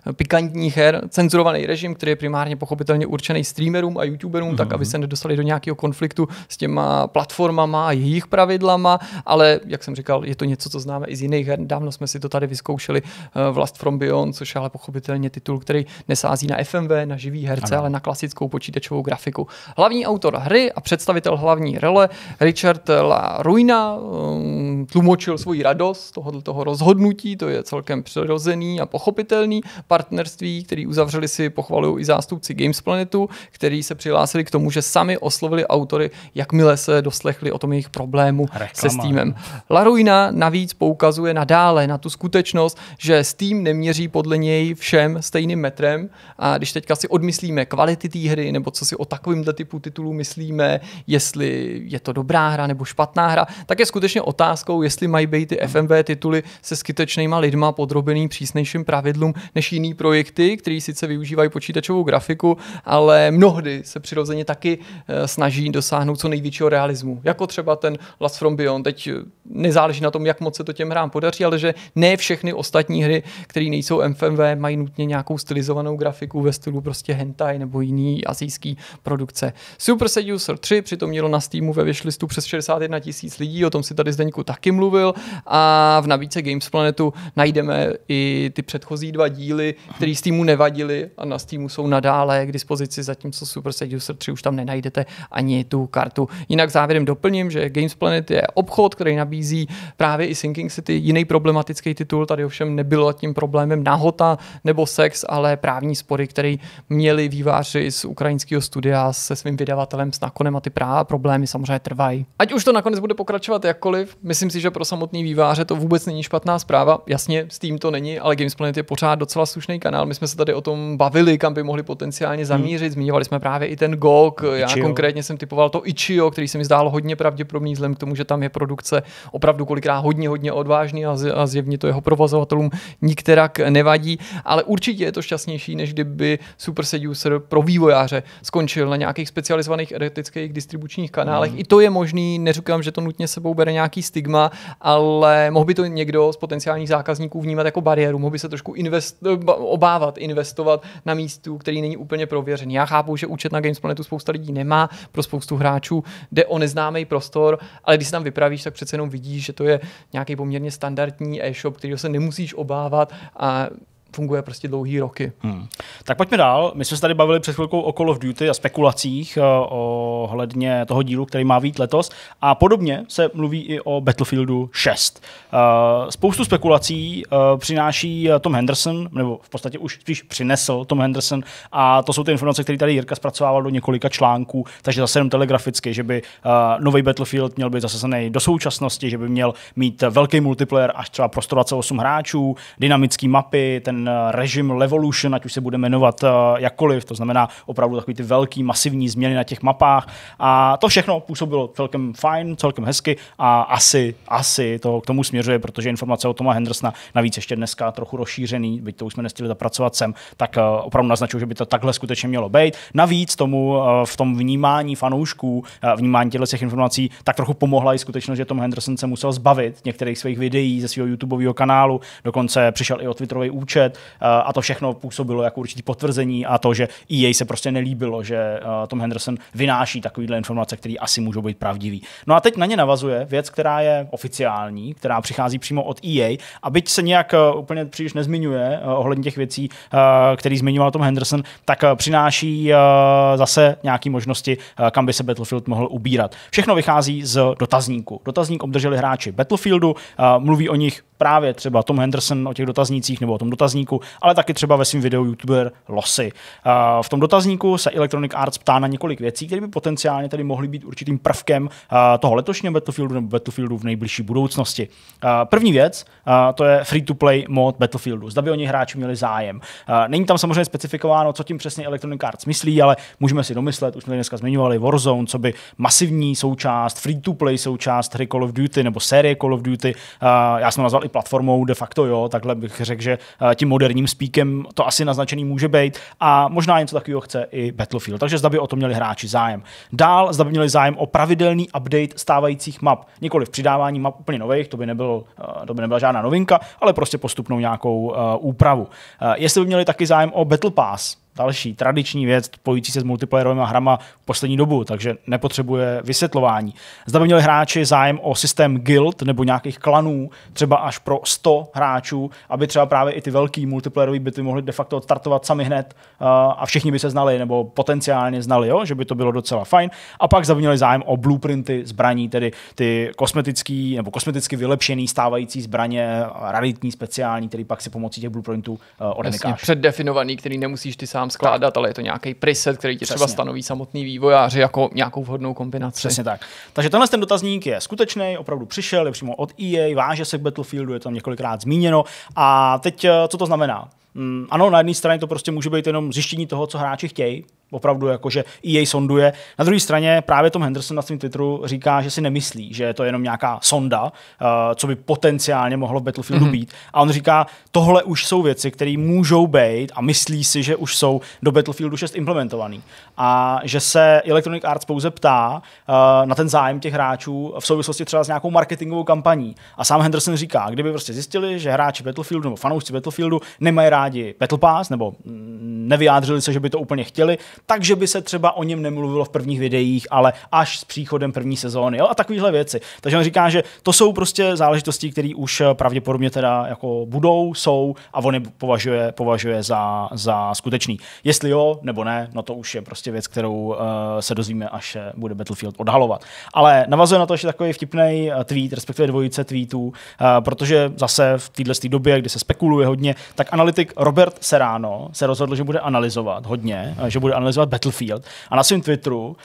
uh, pikantních her cenzurovaný režim, který je primárně pochopitelně určený streamerům a youtuberům, mm-hmm. tak mhm. aby se nedostali do nějakého konfliktu s těma platformama a jejich pravidlama, ale jak jsem říkal, je to něco, co známe i z jiných her. Dávno jsme si to tady vyzkoušeli uh, eh, Vlast from Beyond, což je ale pochopitelně titul, který nesází na FMV, na živý herce, ano. ale na klasickou počítačovou grafiku. Hlavní autor hry a představitel hlavní role Richard eh, La Ruina eh, tlumočil svoji radost z toho, toho rozhodnutí, to je celkem přirozený a pochopitelný partnerství, který uzavřeli si pochvalují i zástupci Games Planetu, který se přihlásili k tomu, že sami oslovili autory, jakmile se doslechli o tom jejich problému Reklama. se Steamem. La Ruina navíc poukazuje nadále na tu skutečnost, že Steam neměří podle něj všem stejným metrem a když teďka si odmyslíme kvality té hry nebo co si o takovýmhle typu titulů myslíme, jestli je to dobrá hra nebo špatná hra, tak je skutečně otázkou, jestli mají být ty FMV tituly se skutečnýma lidma podrobený přísnějším pravidlům než jiný projekty, který sice využívají počítačovou grafiku, ale mnohdy se přirozeně taky eh, snaží dosáhnout co největšího realismu. Jako třeba ten Last From Beyond. Teď eh, nezáleží na tom, jak moc se to těm hrám podaří, ale že ne všechny ostatní hry, které nejsou FMV, mají nutně nějakou stylizovanou grafiku ve stylu prostě hentai nebo jiný azijský produkce. Super Seducer 3 přitom mělo na Steamu ve vyšlistu přes 60 61 tisíc lidí, o tom si tady Zdeňku taky mluvil a v navíce Games Planetu najdeme i ty předchozí dva díly, které týmu nevadily a na Steamu jsou nadále k dispozici, zatímco Super Set User 3 už tam nenajdete ani tu kartu. Jinak závěrem doplním, že Games Planet je obchod, který nabízí právě i Sinking City, jiný problematický titul, tady ovšem nebylo tím problémem nahota nebo sex, ale právní spory, který měli výváři z ukrajinského studia se svým vydavatelem s nakonem a ty práva problémy samozřejmě trvají. Ať už to to nakonec bude pokračovat jakkoliv, myslím si, že pro samotný výváře to vůbec není špatná zpráva. Jasně, s tím to není, ale Games Planet je pořád docela slušný kanál. My jsme se tady o tom bavili, kam by mohli potenciálně hmm. zamířit. Hmm. Zmiňovali jsme právě i ten GOG. Ichio. Já konkrétně jsem typoval to Ichio, který se mi zdálo hodně pravděpodobný, vzhledem k tomu, že tam je produkce opravdu kolikrát hodně, hodně odvážný a, z, a zjevně to jeho provozovatelům nikterak nevadí. Ale určitě je to šťastnější, než kdyby Super Seducer pro vývojáře skončil na nějakých specializovaných eretických distribučních kanálech. Hmm. I to je možný, neř neříkám, že to nutně sebou bere nějaký stigma, ale mohl by to někdo z potenciálních zákazníků vnímat jako bariéru, mohl by se trošku invest, obávat investovat na místu, který není úplně prověřený. Já chápu, že účet na Games Planetu spousta lidí nemá, pro spoustu hráčů jde o neznámý prostor, ale když se tam vypravíš, tak přece jenom vidíš, že to je nějaký poměrně standardní e-shop, který se nemusíš obávat a funguje prostě dlouhý roky. Hmm. Tak pojďme dál. My jsme se tady bavili před chvilkou o Call of Duty a spekulacích eh, ohledně toho dílu, který má vít letos. A podobně se mluví i o Battlefieldu 6. Eh, spoustu spekulací eh, přináší Tom Henderson, nebo v podstatě už spíš přinesl Tom Henderson. A to jsou ty informace, které tady Jirka zpracovával do několika článků, takže zase jenom telegraficky, že by nový Battlefield měl být zasazený do současnosti, že by měl mít velký multiplayer až třeba pro 128 hráčů, dynamické mapy, ten ten eh, režim Levolution, ať už se bude jmenovat eh, jakkoliv, to znamená opravdu takový ty velký masivní změny na těch mapách a to všechno působilo celkem fajn, celkem hezky a asi, asi to k tomu směřuje, protože informace o Toma Hendersona, navíc ještě dneska trochu rozšířený, byť to už jsme nestihli zapracovat sem, tak eh, opravdu naznačují, že by to takhle skutečně mělo být. Navíc tomu v tom vnímání fanoušků, vnímání těchto těch informací, tak trochu pomohla i skutečnost, že Tom Henderson se musel zbavit některých svých videí ze svého YouTubeového kanálu, dokonce přišel i o Twitterový účet, rozjet eh, a to všechno působilo jako určitý potvrzení a to, že EA se prostě nelíbilo, že eh, Tom Henderson vynáší takovýhle informace, které asi můžou být pravdivý. No a teď na ně navazuje věc, která je oficiální, která přichází přímo od EA a byť se nějak eh, úplně příliš nezmiňuje ohledně těch věcí, který zmiňoval Tom Henderson, tak přináší zase nějaké možnosti, kam by se Battlefield mohl ubírat. Všechno vychází z dotazníku. Dotazník obdrželi hráči Battlefieldu, mluví o nich právě třeba Tom Henderson o těch dotaznících nebo o tom dotazníku, ale taky třeba ve svém videu youtuber Losy. V tom dotazníku se Electronic Arts ptá na několik věcí, které by potenciálně tady mohly být určitým prvkem toho letošního Battlefieldu nebo Battlefieldu v nejbližší budoucnosti. První věc, to je free-to-play mod Battlefieldu. Zda by o něj hráči měli zájem. Není tam samozřejmě specifikováno, co tím přesně Electronic Arts myslí, ale můžeme si domyslet, už jsme dneska zmiňovali Warzone, co by masivní součást, free-to-play součást hry Call of Duty nebo série Call of Duty. Já jsem nazval i platformou, de facto jo, takhle bych řekl, že eh, tím moderním spíkem to asi naznačený může být a možná něco takového chce i Battlefield. Takže zda by o to měli hráči zájem. Dál zda by měli zájem o pravidelný update stávajících map, nikoli v přidávání map úplně nových, to by, nebylo, eh, to by nebyla žádná novinka, ale prostě postupnou nějakou eh, úpravu. Jestli by měli taky zájem o Battle Pass, další tradiční věc pojící se s multiplayerovými hrama v poslední dobu, takže nepotřebuje vysvětlování. Zda by měli hráči zájem o systém guild nebo nějakých klanů, třeba až pro 100 hráčů, aby třeba právě i ty velký multiplayerové bitvy mohly de facto odstartovat sami hned eh, a všichni by se znali nebo potenciálně znali, jo? že by to bylo docela fajn. A pak zda by měli zájem o blueprinty zbraní, tedy ty kosmetický nebo kosmeticky vylepšený stávající zbraně, eh, raritní, speciální, který pak si pomocí těch blueprintů eh, odemykáš. předdefinovaný, který nemusíš ty sám skládat, ale je to nějaký preset, který ti třeba stanoví samotný vývojáři jako nějakou vhodnou kombinaci. Přesně tak. Takže tenhle ten dotazník je skutečný, opravdu přišel, je přímo od EA, váže se k Battlefieldu, je tam několikrát zmíněno. A teď, eh, co to znamená? Mm, ano, na jedné straně to prostě může být jenom zjištění toho, co hráči chtějí, opravdu jakože EA sonduje. Na druhé straně právě Tom Henderson na svém Twitteru říká, že si nemyslí, že je to jenom nějaká sonda, uh, co by potenciálně mohlo v Battlefieldu mm-hmm. být. A on říká, tohle už jsou věci, které můžou být a myslí si, že už jsou do Battlefieldu 6 implementované. A že se Electronic Arts pouze ptá uh, na ten zájem těch hráčů v souvislosti třeba s nějakou marketingovou kampaní. A sám Henderson říká, kdyby prostě zjistili, že hráči Battlefieldu nebo fanoušci Battlefieldu nemají rádi Battle Pass nebo mm, nevyjádřili se, že by to úplně chtěli, takže by se třeba o něm nemluvilo v prvních videích, ale až s příchodem první sezóny jo? a takovéhle věci. Takže on říká, že to jsou prostě záležitosti, které už eh, pravděpodobně teda jako budou, jsou a on je považuje, považuje za, za skutečný. Jestli jo nebo ne, no to už je prostě věc, kterou uh, se dozvíme, až bude Battlefield odhalovat. Ale navazuje na to ještě takový vtipný eh, tweet, respektive dvojice tweetů, uh, protože zase v této době, kdy se spekuluje hodně, tak analytik Robert Serrano se rozhodl, že bude analyzovat hodně, že bude analyzovat analyzovat Battlefield. A na svém Twitteru uh,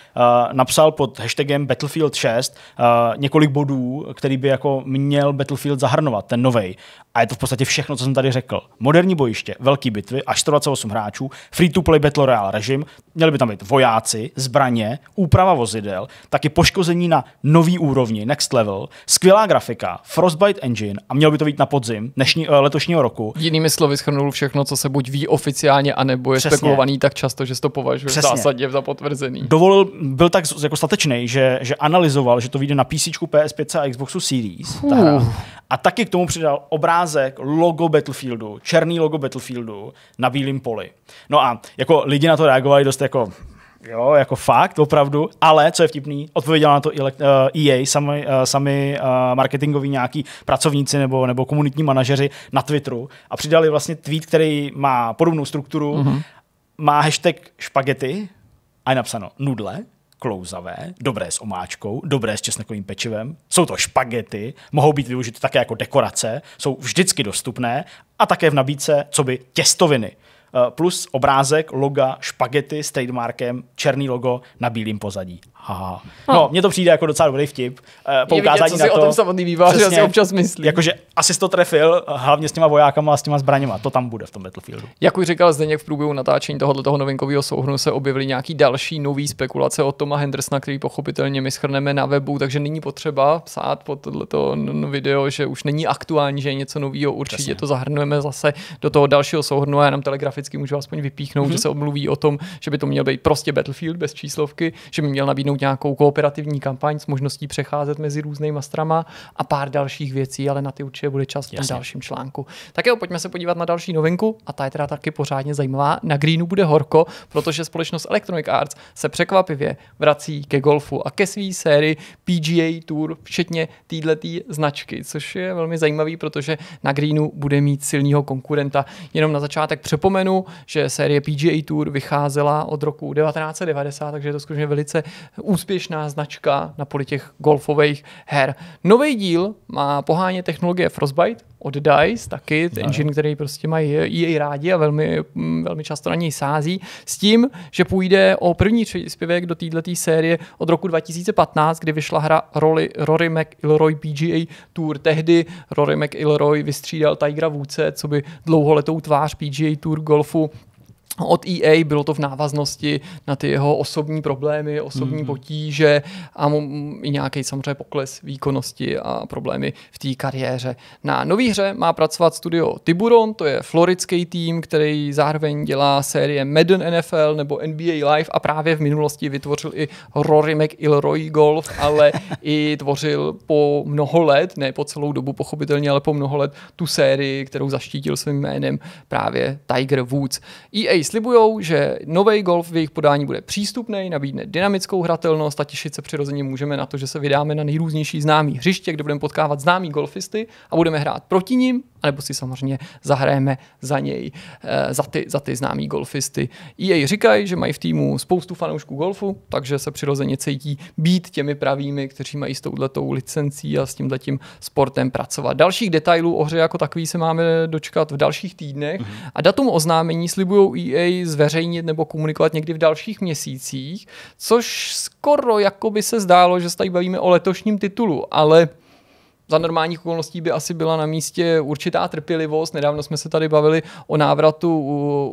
napsal pod hashtagem Battlefield 6 uh, několik bodů, který by jako měl Battlefield zahrnovat, ten novej. A je to v podstatě všechno, co jsem tady řekl. Moderní bojiště, velké bitvy, až 128 hráčů, free-to-play Battle Royale režim, měli by tam být vojáci, zbraně, úprava vozidel, taky poškození na nový úrovni, next level, skvělá grafika, Frostbite engine a mělo by to být na podzim dnešní, eh, letošního roku. Jinými slovy schrnul všechno, co se buď ví oficiálně, anebo je Přesně. spekulovaný tak často, že se to považuje považuje Přesně. zásadně za potvrzený. Dovolil, byl tak jako statečný, že, že analyzoval, že to vyjde na PC, PS5 a Xboxu Series. Uh. Ta hra. A taky k tomu přidal obrázek logo Battlefieldu, černý logo Battlefieldu na bílém poli. No a jako lidi na to reagovali dost jako Jo, jako fakt, opravdu. Ale co je vtipný, odpověděla na to EA, eh, e sami, eh, sami eh, marketingoví nějaký pracovníci nebo, nebo komunitní manažeři na Twitteru a přidali vlastně tweet, který má podobnou strukturu mm-hmm má hashtag špagety a je napsáno nudle, klouzavé, dobré s omáčkou, dobré s česnekovým pečivem, jsou to špagety, mohou být využity také jako dekorace, jsou vždycky dostupné a také v nabídce, co by těstoviny. Eh, plus obrázek loga špagety s trademarkem, černý logo na bílém pozadí. Aha. No. no, mně to přijde jako docela dobrý vtip. Poukázání eh, vidět, na to. o tom samotný vývář asi občas myslí. Jakože asi to trefil, hlavně s těma vojákama a s těma zbraněma. To tam bude v tom Battlefieldu. Jak už říkal Zdeněk v průběhu natáčení tohoto toho novinkového souhrnu se objevily nějaký další nový spekulace o Toma Hendersona, který pochopitelně my schrneme na webu, takže není potřeba psát pod tohleto video, že už není aktuální, že je něco nového. Určitě Přesně. to zahrnujeme zase do toho dalšího souhrnu a já nám telegraficky můžu aspoň vypíchnout, mm-hmm. že se omluví o tom, že by to měl být prostě Battlefield bez číslovky, že by měl nabídnout rozběhnout nějakou kooperativní kampaň s možností přecházet mezi různýma strama a pár dalších věcí, ale na ty určitě bude čas v tom dalším článku. Tak jo, pojďme se podívat na další novinku a ta je teda taky pořádně zajímavá. Na Greenu bude horko, protože společnost Electronic Arts se překvapivě vrací ke golfu a ke své sérii PGA Tour, včetně této značky, což je velmi zajímavý, protože na Greenu bude mít silného konkurenta. Jenom na začátek připomenu, že série PGA Tour vycházela od roku 1990, takže je to skutečně velice úspěšná značka na poli těch golfových her. Nový díl má poháně technologie Frostbite od DICE, taky ten no. engine, který prostě mají její rádi a velmi, mm, velmi často na něj sází, s tím, že půjde o první příspěvek do této série od roku 2015, kdy vyšla hra Rory, Rory McIlroy PGA Tour. Tehdy Rory McIlroy vystřídal Tigra Vůdce, co by dlouholetou tvář PGA Tour golfu od EA, bylo to v návaznosti na ty jeho osobní problémy, osobní mm. potíže a i nějaký samozřejmě pokles výkonnosti a problémy v té kariéře. Na nový hře má pracovat studio Tiburon, to je floridský tým, který zároveň dělá série Madden NFL nebo NBA Live a právě v minulosti vytvořil i Rory McIlroy Golf, ale i tvořil po mnoho let, ne po celou dobu pochopitelně, ale po mnoho let tu sérii, kterou zaštítil svým jménem právě Tiger Woods. EA slibují, že nový golf v jejich podání bude přístupný, nabídne dynamickou hratelnost a těšit se přirozeně můžeme na to, že se vydáme na nejrůznější známý hřiště, kde budeme potkávat známý golfisty a budeme hrát proti nim nebo si samozřejmě zahrajeme za něj, eh, za ty, za ty známý golfisty. EA říkají, že mají v týmu spoustu fanoušků golfu, takže se přirozeně cítí být těmi pravými, kteří mají s touhletou licencí a s tímhletím sportem pracovat. Dalších detailů o hře jako takový se máme dočkat v dalších týdnech mm-hmm. a datum oznámení slibují EA zveřejnit nebo komunikovat někdy v dalších měsících, což skoro jako by se zdálo, že se tady bavíme o letošním titulu, ale za normálních okolností by asi byla na místě určitá trpělivost. Nedávno jsme se tady bavili o návratu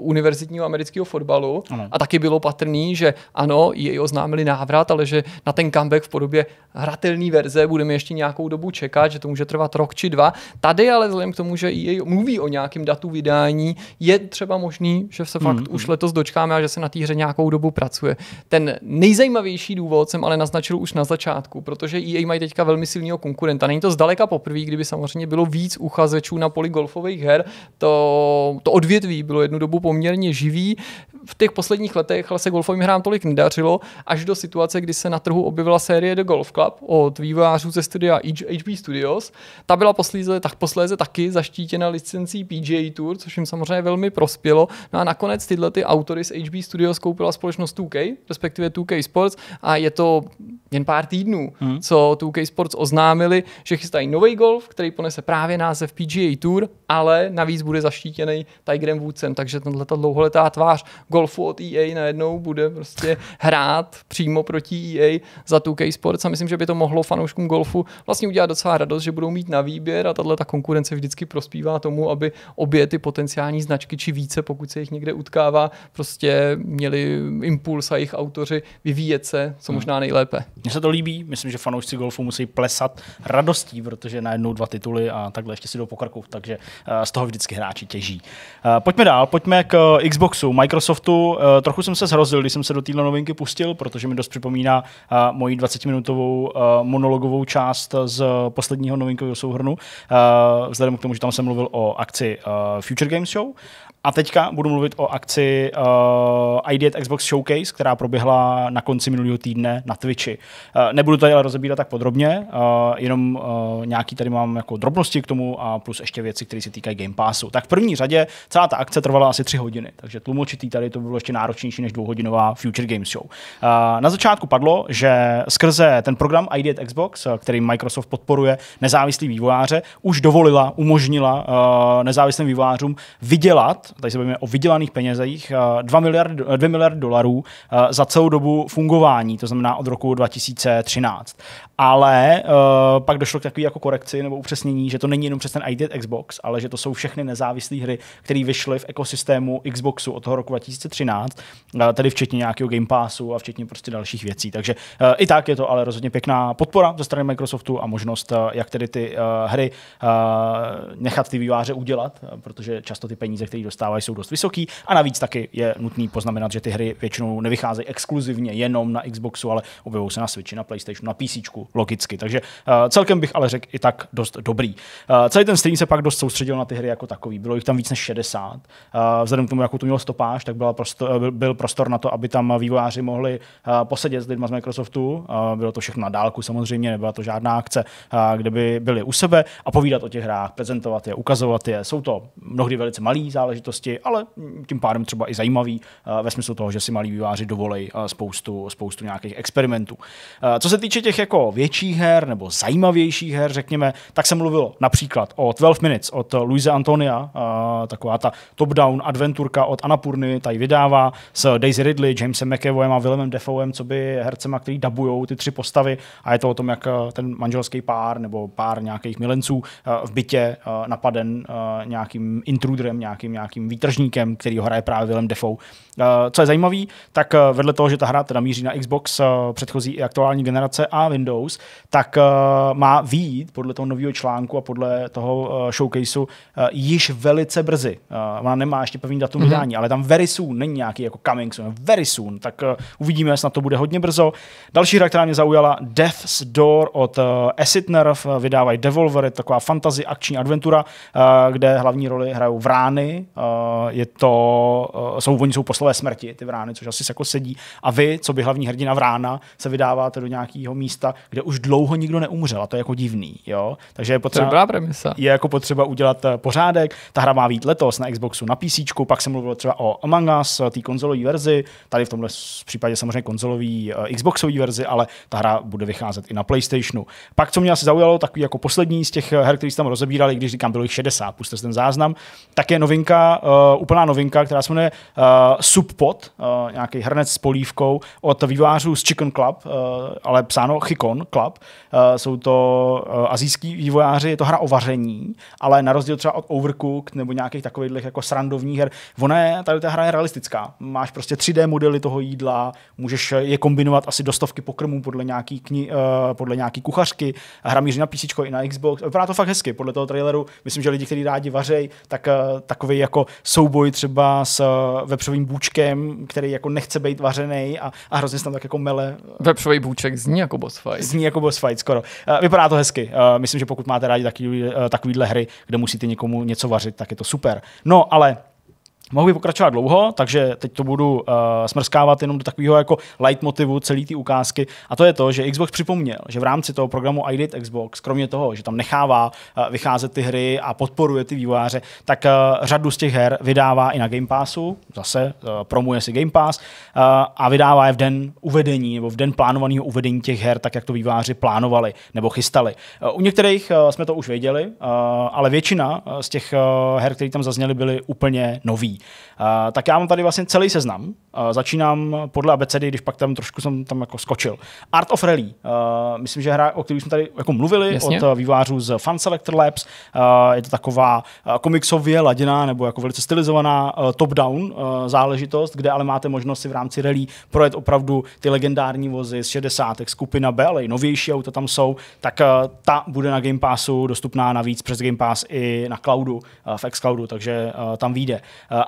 univerzitního amerického fotbalu ano. a taky bylo patrný, že ano, jej oznámili návrat, ale že na ten comeback v podobě hratelné verze budeme ještě nějakou dobu čekat, že to může trvat rok či dva. Tady ale vzhledem k tomu, že jej mluví o nějakém datu vydání, je třeba možný, že se hmm, fakt hmm, už letos dočkáme a že se na té hře nějakou dobu pracuje. Ten nejzajímavější důvod jsem ale naznačil už na začátku, protože EA mají teďka velmi silného konkurenta. Není to zdaleka poprvé, kdyby samozřejmě bylo víc uchazečů na poli golfových her, to, to odvětví bylo jednu dobu poměrně živý v těch posledních letech ale se golfovým hrám tolik nedařilo, až do situace, kdy se na trhu objevila série The Golf Club od vývojářů ze studia HB Studios. Ta byla posléze, tak posléze taky zaštítěna licencí PGA Tour, což jim samozřejmě velmi prospělo. No a nakonec tyhle ty autory z HB Studios koupila společnost 2K, respektive 2K Sports a je to jen pár týdnů, hmm. co 2K Sports oznámili, že chystají nový golf, který ponese právě název PGA Tour, ale navíc bude zaštítěný Tigerem Woodsem, takže tenhle ta dlouholetá tvář golfu od EA najednou bude prostě hrát přímo proti EA za 2K Sports a myslím, že by to mohlo fanouškům golfu vlastně udělat docela radost, že budou mít na výběr a tahle ta konkurence vždycky prospívá tomu, aby obě ty potenciální značky či více, pokud se jich někde utkává, prostě měli impuls a jejich autoři vyvíjet se co hmm. možná nejlépe. Mně se to líbí, myslím, že fanoušci golfu musí plesat radostí, protože najednou dva tituly a takhle ještě si jdou po krku, takže eh, z toho vždycky hráči těží. Eh, pojďme dál, pojďme k eh, Xboxu. Microsoft Overclocku. Eh, trochu jsem se zhrozil, když jsem se do téhle novinky pustil, protože mi dost připomíná eh, moji 20-minutovou eh, monologovou část z posledního novinkového souhrnu, vzhledem k tomu, že tam jsem mluvil o akci Future Games Show. A teďka budu mluvit o akci uh, eh, ID at Xbox Showcase, která proběhla na konci minulého týdne na Twitchi. Uh, nebudu tady ale rozebírat tak podrobně, uh, jenom uh, nějaký tady mám jako drobnosti k tomu a plus ještě věci, které se týkají Game Passu. Tak v první řadě celá ta akce trvala asi tři hodiny, takže tlumočitý tady to bylo ještě náročnější než dvouhodinová Future Games Show. Uh, na začátku padlo, že skrze ten program ID at Xbox, který Microsoft podporuje nezávislý vývojáře, už dovolila, umožnila uh, nezávislým vývojářům vydělat tady se bavíme o vydělaných penězích, 2 miliardy, 2 eh, miliardy dolarů eh, za celou dobu fungování, to znamená od roku 2013 ale uh, pak došlo k takové jako korekci nebo upřesnění, že to není jenom přes ten ID Xbox, ale že to jsou všechny nezávislé hry, které vyšly v ekosystému Xboxu od toho roku 2013, uh, eh, tedy včetně nějakého Game Passu a včetně prostě dalších věcí. Takže uh, i tak je to ale rozhodně pěkná podpora ze strany Microsoftu a možnost, uh, jak tedy ty uh, hry uh, nechat ty výváře udělat, uh, protože často ty peníze, které dostávají, jsou dost vysoký a navíc taky je nutný poznamenat, že ty hry většinou nevycházejí exkluzivně jenom na Xboxu, ale objevují se na Switchi, na PlayStationu, na PC, logicky. Takže eh, celkem bych ale řekl i tak dost dobrý. Eh, celý ten stream se pak dost soustředil na ty hry jako takový. Bylo jich tam víc než 60. Eh, vzhledem k tomu, jakou to mělo stopáž, tak byla prostor, byl prostor na to, aby tam vývojáři mohli posedět s lidmi z Microsoftu. bylo to všechno na dálku samozřejmě, nebyla to žádná akce, kde by byli u sebe a povídat o těch hrách, prezentovat je, ukazovat je. Jsou to mnohdy velice malé záležitosti, ale tím pádem třeba i zajímavý ve smyslu toho, že si malí výváři dovolí spoustu, spoustu nějakých experimentů. co se týče těch jako větších her nebo zajímavějších her, řekněme, tak se mluvilo například o 12 Minutes od Luise Antonia, taková ta top-down adventurka od Anapurny, ta ji vydává s Daisy Ridley, Jamesem McAvoyem a Willemem Defoem, co by hercema, který dabujou ty tři postavy a je to o tom, jak eh, ten manželský pár nebo pár nějakých milenců eh, v bytě eh, napaden nějakým intruderem, nějakým, nějakým výtržníkem, který ho hraje právě Willem Defoe. Co je zajímavé, tak vedle toho, že ta hra teda míří na Xbox předchozí i aktuální generace a Windows, Windows, tak uh, má výjít podle toho nového článku a podle toho uh, showcaseu uh, již velice brzy. Uh, ona nemá ještě pevný datum mm-hmm. vydání, ale tam very soon není nějaký jako coming soon, very soon, tak uh, uvidíme, snad to bude hodně brzo. Další hra, která mě zaujala, Death's Door od uh, Acid Nerf, uh, vydávají Devolver, je taková fantasy akční adventura, uh, kde hlavní roli hrajou vrány, uh, je to, uh, jsou, oni jsou poslové smrti, ty vrány, což asi jako sedí. A vy, co by hlavní hrdina vrána, se vydáváte do nějakého místa, kde už dlouho nikdo neumřel a to je jako divný. Jo? Takže je potřeba, to je premisa. Je jako potřeba udělat eh, pořádek. Ta hra má být letos na Xboxu, na PC, pak se mluvilo třeba o Among Us, eh, té konzolové verzi, tady v tomhle případě samozřejmě konzolový eh, Xboxové verzi, ale ta hra bude vycházet i na PlayStationu. Pak, co mě asi zaujalo, takový jako poslední z těch her, které tam rozebírali, když říkám, bylo jich 60, puste ten záznam, tak je novinka, uh, úplná novinka, která se jmenuje uh, Subpod, uh, nějaký hrnec s polívkou od vývářů z Chicken Club, uh, ale psáno Chikon, Dragon Club. Eh, jsou to eh, azijský vývojáři, je to hra o vaření, ale na rozdíl třeba od Overcooked nebo nějakých takových jako srandovních her, ona je, tady ta hra je realistická. Máš prostě 3D modely toho jídla, můžeš je kombinovat asi do stovky pokrmů podle nějaký, kni, eh, podle nějaký kuchařky, hra míří na PC i na Xbox. Vypadá to fakt hezky, podle toho traileru, myslím, že lidi, kteří rádi vařej, tak takový jako souboj třeba s vepřovým bůčkem, který jako nechce být vařený a, a hrozně se tam tak jako mele. Vepřový bůček zní jako boss fight zní jako boss fight skoro. Eh, vypadá to hezky. Eh, myslím, že pokud máte rádi takový, eh, takovýhle hry, kde musíte někomu něco vařit, tak je to super. No, ale Mohu by pokračovat dlouho, takže teď to budu uh, smrskávat jenom do takového jako leitmotivu celé ty ukázky. A to je to, že Xbox připomněl, že v rámci toho programu ID Xbox, kromě toho, že tam nechává uh, vycházet ty hry a podporuje ty vývojáře, tak uh, řadu z těch her vydává i na Game Passu, zase uh, promuje si Game Pass uh, a vydává je v den uvedení nebo v den plánovaného uvedení těch her, tak jak to výváři plánovali nebo chystali. U některých jsme to už věděli, ale většina z těch her, které tam zazněly, byly úplně nový tak já mám tady vlastně celý seznam. Začínám podle abecedy, když pak tam trošku jsem tam jako skočil. Art of Rally, myslím, že hra, o které jsme tady jako mluvili, Jasně. od eh, vývářů z Fun Selector Labs. Je to taková eh, komiksově laděná nebo jako velice stylizovaná eh, top-down záležitost, kde ale máte možnost si v rámci rally projet opravdu ty legendární vozy z 60. skupina B, ale i novější auta tam jsou, tak ta bude na Game Passu dostupná navíc přes Game Pass i na cloudu, v xCloudu, takže tam vyjde.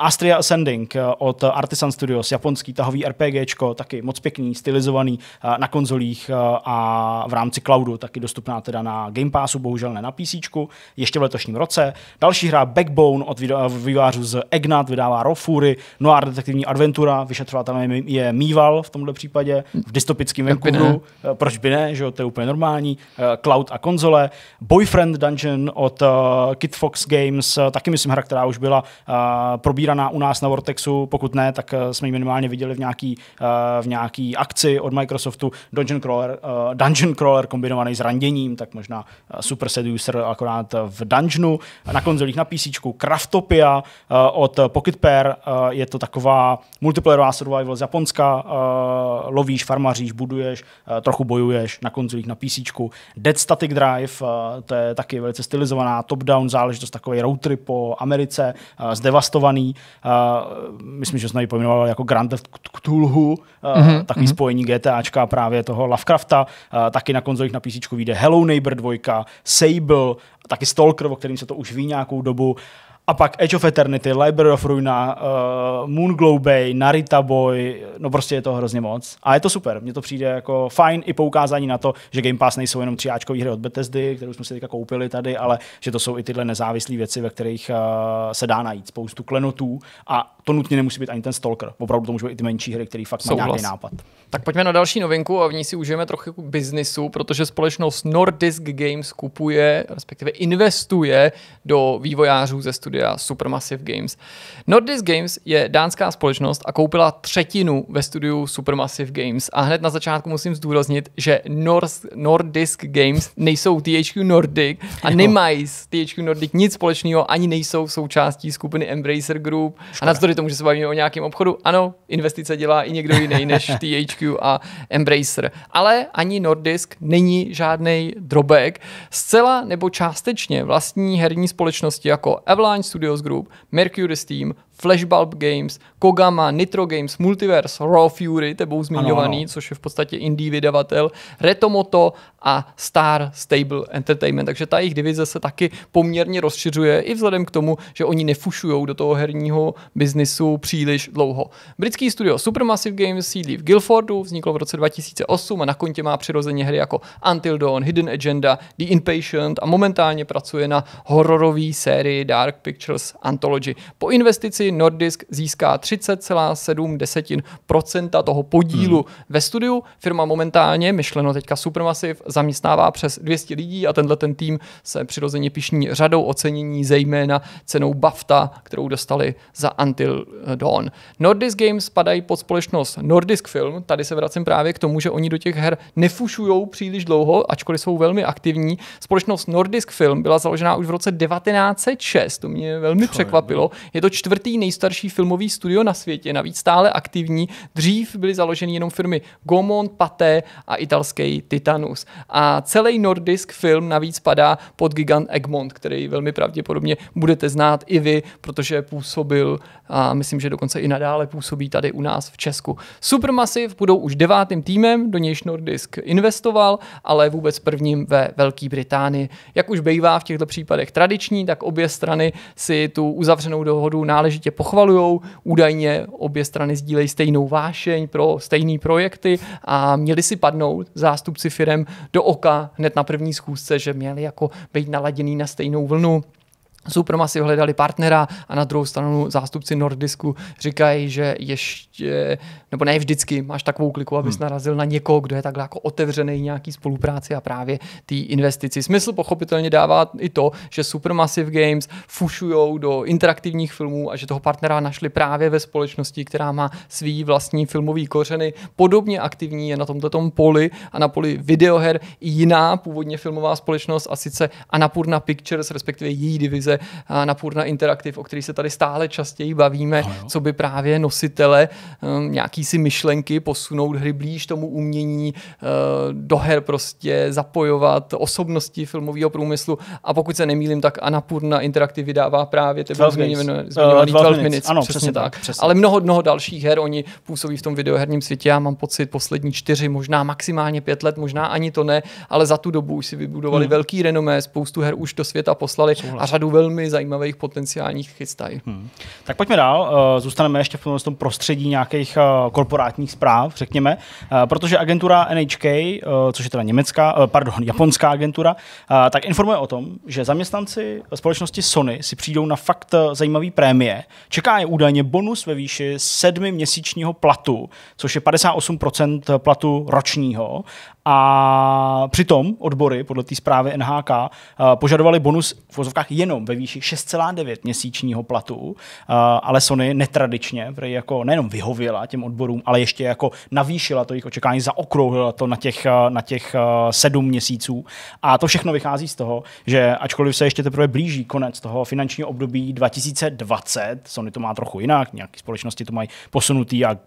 Astria Ascending eh, od Artisan Studios, japonský tahový RPGčko, taky moc pěkný, stylizovaný eh, na konzolích eh, a v rámci cloudu, taky dostupná teda na Game Passu, bohužel ne na PC, ještě v letošním roce. Další hra Backbone od vývářů z Egnat vydává Fury, noir detektivní adventura, vyšetřovatelem je Mýval v tomto případě, v dystopickém Vancouveru, proč by ne, že to je úplně normální, cloud a konzole, Boyfriend Dungeon od Kid Fox Games, taky myslím hra, která už byla probíhá probíraná u nás na Vortexu, pokud ne, tak eh, jsme ji minimálně viděli v nějaký, eh, v nějaký akci od Microsoftu, Dungeon Crawler, eh, Dungeon Crawler kombinovaný s randěním, tak možná Super Seducer akorát v Dungeonu, na konzolích na PC, Craftopia od Pocket Pair, je to taková multiplayerová survival z Japonska, lovíš, farmaříš, buduješ, trochu bojuješ na konzolích na PC, Dead Static Drive, to je taky velice stylizovaná top-down záležitost, takový road trip po Americe, zdevastovaný, Uh, myslím, že jsme ji pojmenovali jako Grand Theft Cthulhu, uh, eh, mm-hmm. takový mm-hmm. spojení GTAčka právě toho Lovecrafta. Uh, taky na konzolích na PC vyjde Hello Neighbor 2, Sable, taky Stalker, o kterým se to už ví nějakou dobu. A pak Age of Eternity, Library of Ruina, uh, Moon Glow Bay, Narita Boy, no prostě je to hrozně moc. A je to super, mně to přijde jako fajn i poukázání na to, že Game Pass nejsou jenom třiáčkové hry od Bethesdy, kterou jsme si teďka koupili tady, ale že to jsou i tyhle nezávislé věci, ve kterých uh, se dá najít spoustu klenotů a to nutně nemusí být ani ten stalker. Opravdu to může být i ty menší hry, které fakt mají nějaký nápad. Tak pojďme na další novinku a v ní si užijeme trochu biznisu, protože společnost Nordisk Games kupuje, respektive investuje do vývojářů ze studia Supermassive Games. Nordisk Games je dánská společnost a koupila třetinu ve studiu Supermassive Games. A hned na začátku musím zdůraznit, že North, Nordisk Games nejsou THQ Nordic a nemají s THQ Nordic nic společného, ani nejsou součástí skupiny Embracer Group. Škoda. A navzdory tomu, že se bavíme o nějakém obchodu, ano, investice dělá i někdo jiný než THQ a Embracer. Ale ani Nordisk není žádný drobek. Zcela nebo částečně vlastní herní společnosti jako Avalanche Studios Group, Mercury Steam, Flashbulb Games, Kogama, Nitro Games, Multiverse, Raw Fury, tebou zmiňovaný, ano, ano. což je v podstatě indie vydavatel, Retomoto a Star Stable Entertainment. Takže ta jejich divize se taky poměrně rozšiřuje i vzhledem k tomu, že oni nefušují do toho herního biznisu příliš dlouho. Britský studio Supermassive Games sídlí v Guildfordu, vzniklo v roce 2008 a na kontě má přirozeně hry jako Until Dawn, Hidden Agenda, The Inpatient a momentálně pracuje na hororové sérii Dark Pictures Anthology. Po investici si Nordisk získá 30,7% toho podílu hmm. ve studiu. Firma momentálně, myšleno teďka Supermassive, zaměstnává přes 200 lidí a tenhle ten tým se přirozeně pišní řadou ocenění, zejména cenou BAFTA, kterou dostali za Until Dawn. Nordisk Games spadají pod společnost Nordisk Film, tady se vracím právě k tomu, že oni do těch her nefušují příliš dlouho, ačkoliv jsou velmi aktivní. Společnost Nordisk Film byla založena už v roce 1906, to mě velmi překvapilo. Je to čtvrtý nejstarší filmový studio na světě, navíc stále aktivní. Dřív byly založeny jenom firmy Gomont, Paté a italský Titanus. A celý nordisk film navíc padá pod gigant Egmont, který velmi pravděpodobně budete znát i vy, protože působil a myslím, že dokonce i nadále působí tady u nás v Česku. Supermassive budou už devátým týmem, do nějž Nordisk investoval, ale vůbec prvním ve Velké Británii. Jak už bývá v těchto případech tradiční, tak obě strany si tu uzavřenou dohodu náležitě určitě pochvalujou. Údajně obě strany sdílejí stejnou vášeň pro stejné projekty a měli si padnout zástupci firem do oka hned na první schůzce, že měli jako být naladěný na stejnou vlnu si hledali partnera a na druhou stranu zástupci Nordisku říkají, že ještě, nebo ne vždycky máš takovou kliku, abys hmm. narazil na někoho, kdo je takhle jako otevřený nějaký spolupráci a právě té investici. Smysl pochopitelně dává i to, že Supermassive Games fušují do interaktivních filmů a že toho partnera našli právě ve společnosti, která má svý vlastní filmový kořeny. Podobně aktivní je na tomto poli a na poli videoher i jiná původně filmová společnost a sice Anapurna Pictures, respektive její divize na Purna Interactive, o který se tady stále častěji bavíme, no, co by právě nositele um, nějaký si myšlenky posunout hry blíž tomu umění, uh, do her prostě zapojovat osobnosti filmového průmyslu a pokud se nemýlím, tak Anapurna Interactive vydává právě ty 12 zmiňovaný 12, eh, minut, Ano, přesně, přesně tak. tak. Přesně. Ale mnoho, mnoho dalších her, oni působí v tom videoherním světě, já mám pocit poslední čtyři, možná maximálně pět let, možná ani to ne, ale za tu dobu už si vybudovali hmm. velký renomé, spoustu her už do světa poslali Souhlas. a řadu velkých velmi zajímavých potenciálních chystají. Hmm. Tak pojďme dál, eh, zůstaneme ještě v tom prostředí nějakých eh, korporátních zpráv, řekněme, eh, protože agentura NHK, což je teda německá, pardon, japonská agentura, tak informuje o tom, že zaměstnanci společnosti Sony si přijdou na fakt zajímavý prémie. Čeká je údajně bonus ve výši sedmi měsíčního platu, což je 58% platu ročního a přitom odbory, podle té zprávy NHK, eh, požadovali bonus v vozovkách jenom ve výši 6,9 měsíčního platu, eh, ale Sony netradičně, jako nejenom vyhověla těm odborům, ale ještě jako navýšila to jejich očekání, zaokrouhlila to na těch, eh, na těch 7 měsíců. A to všechno vychází z toho, že ačkoliv se ještě teprve blíží konec toho finančního období 2020, Sony to má trochu jinak, nějaké společnosti to mají posunutý a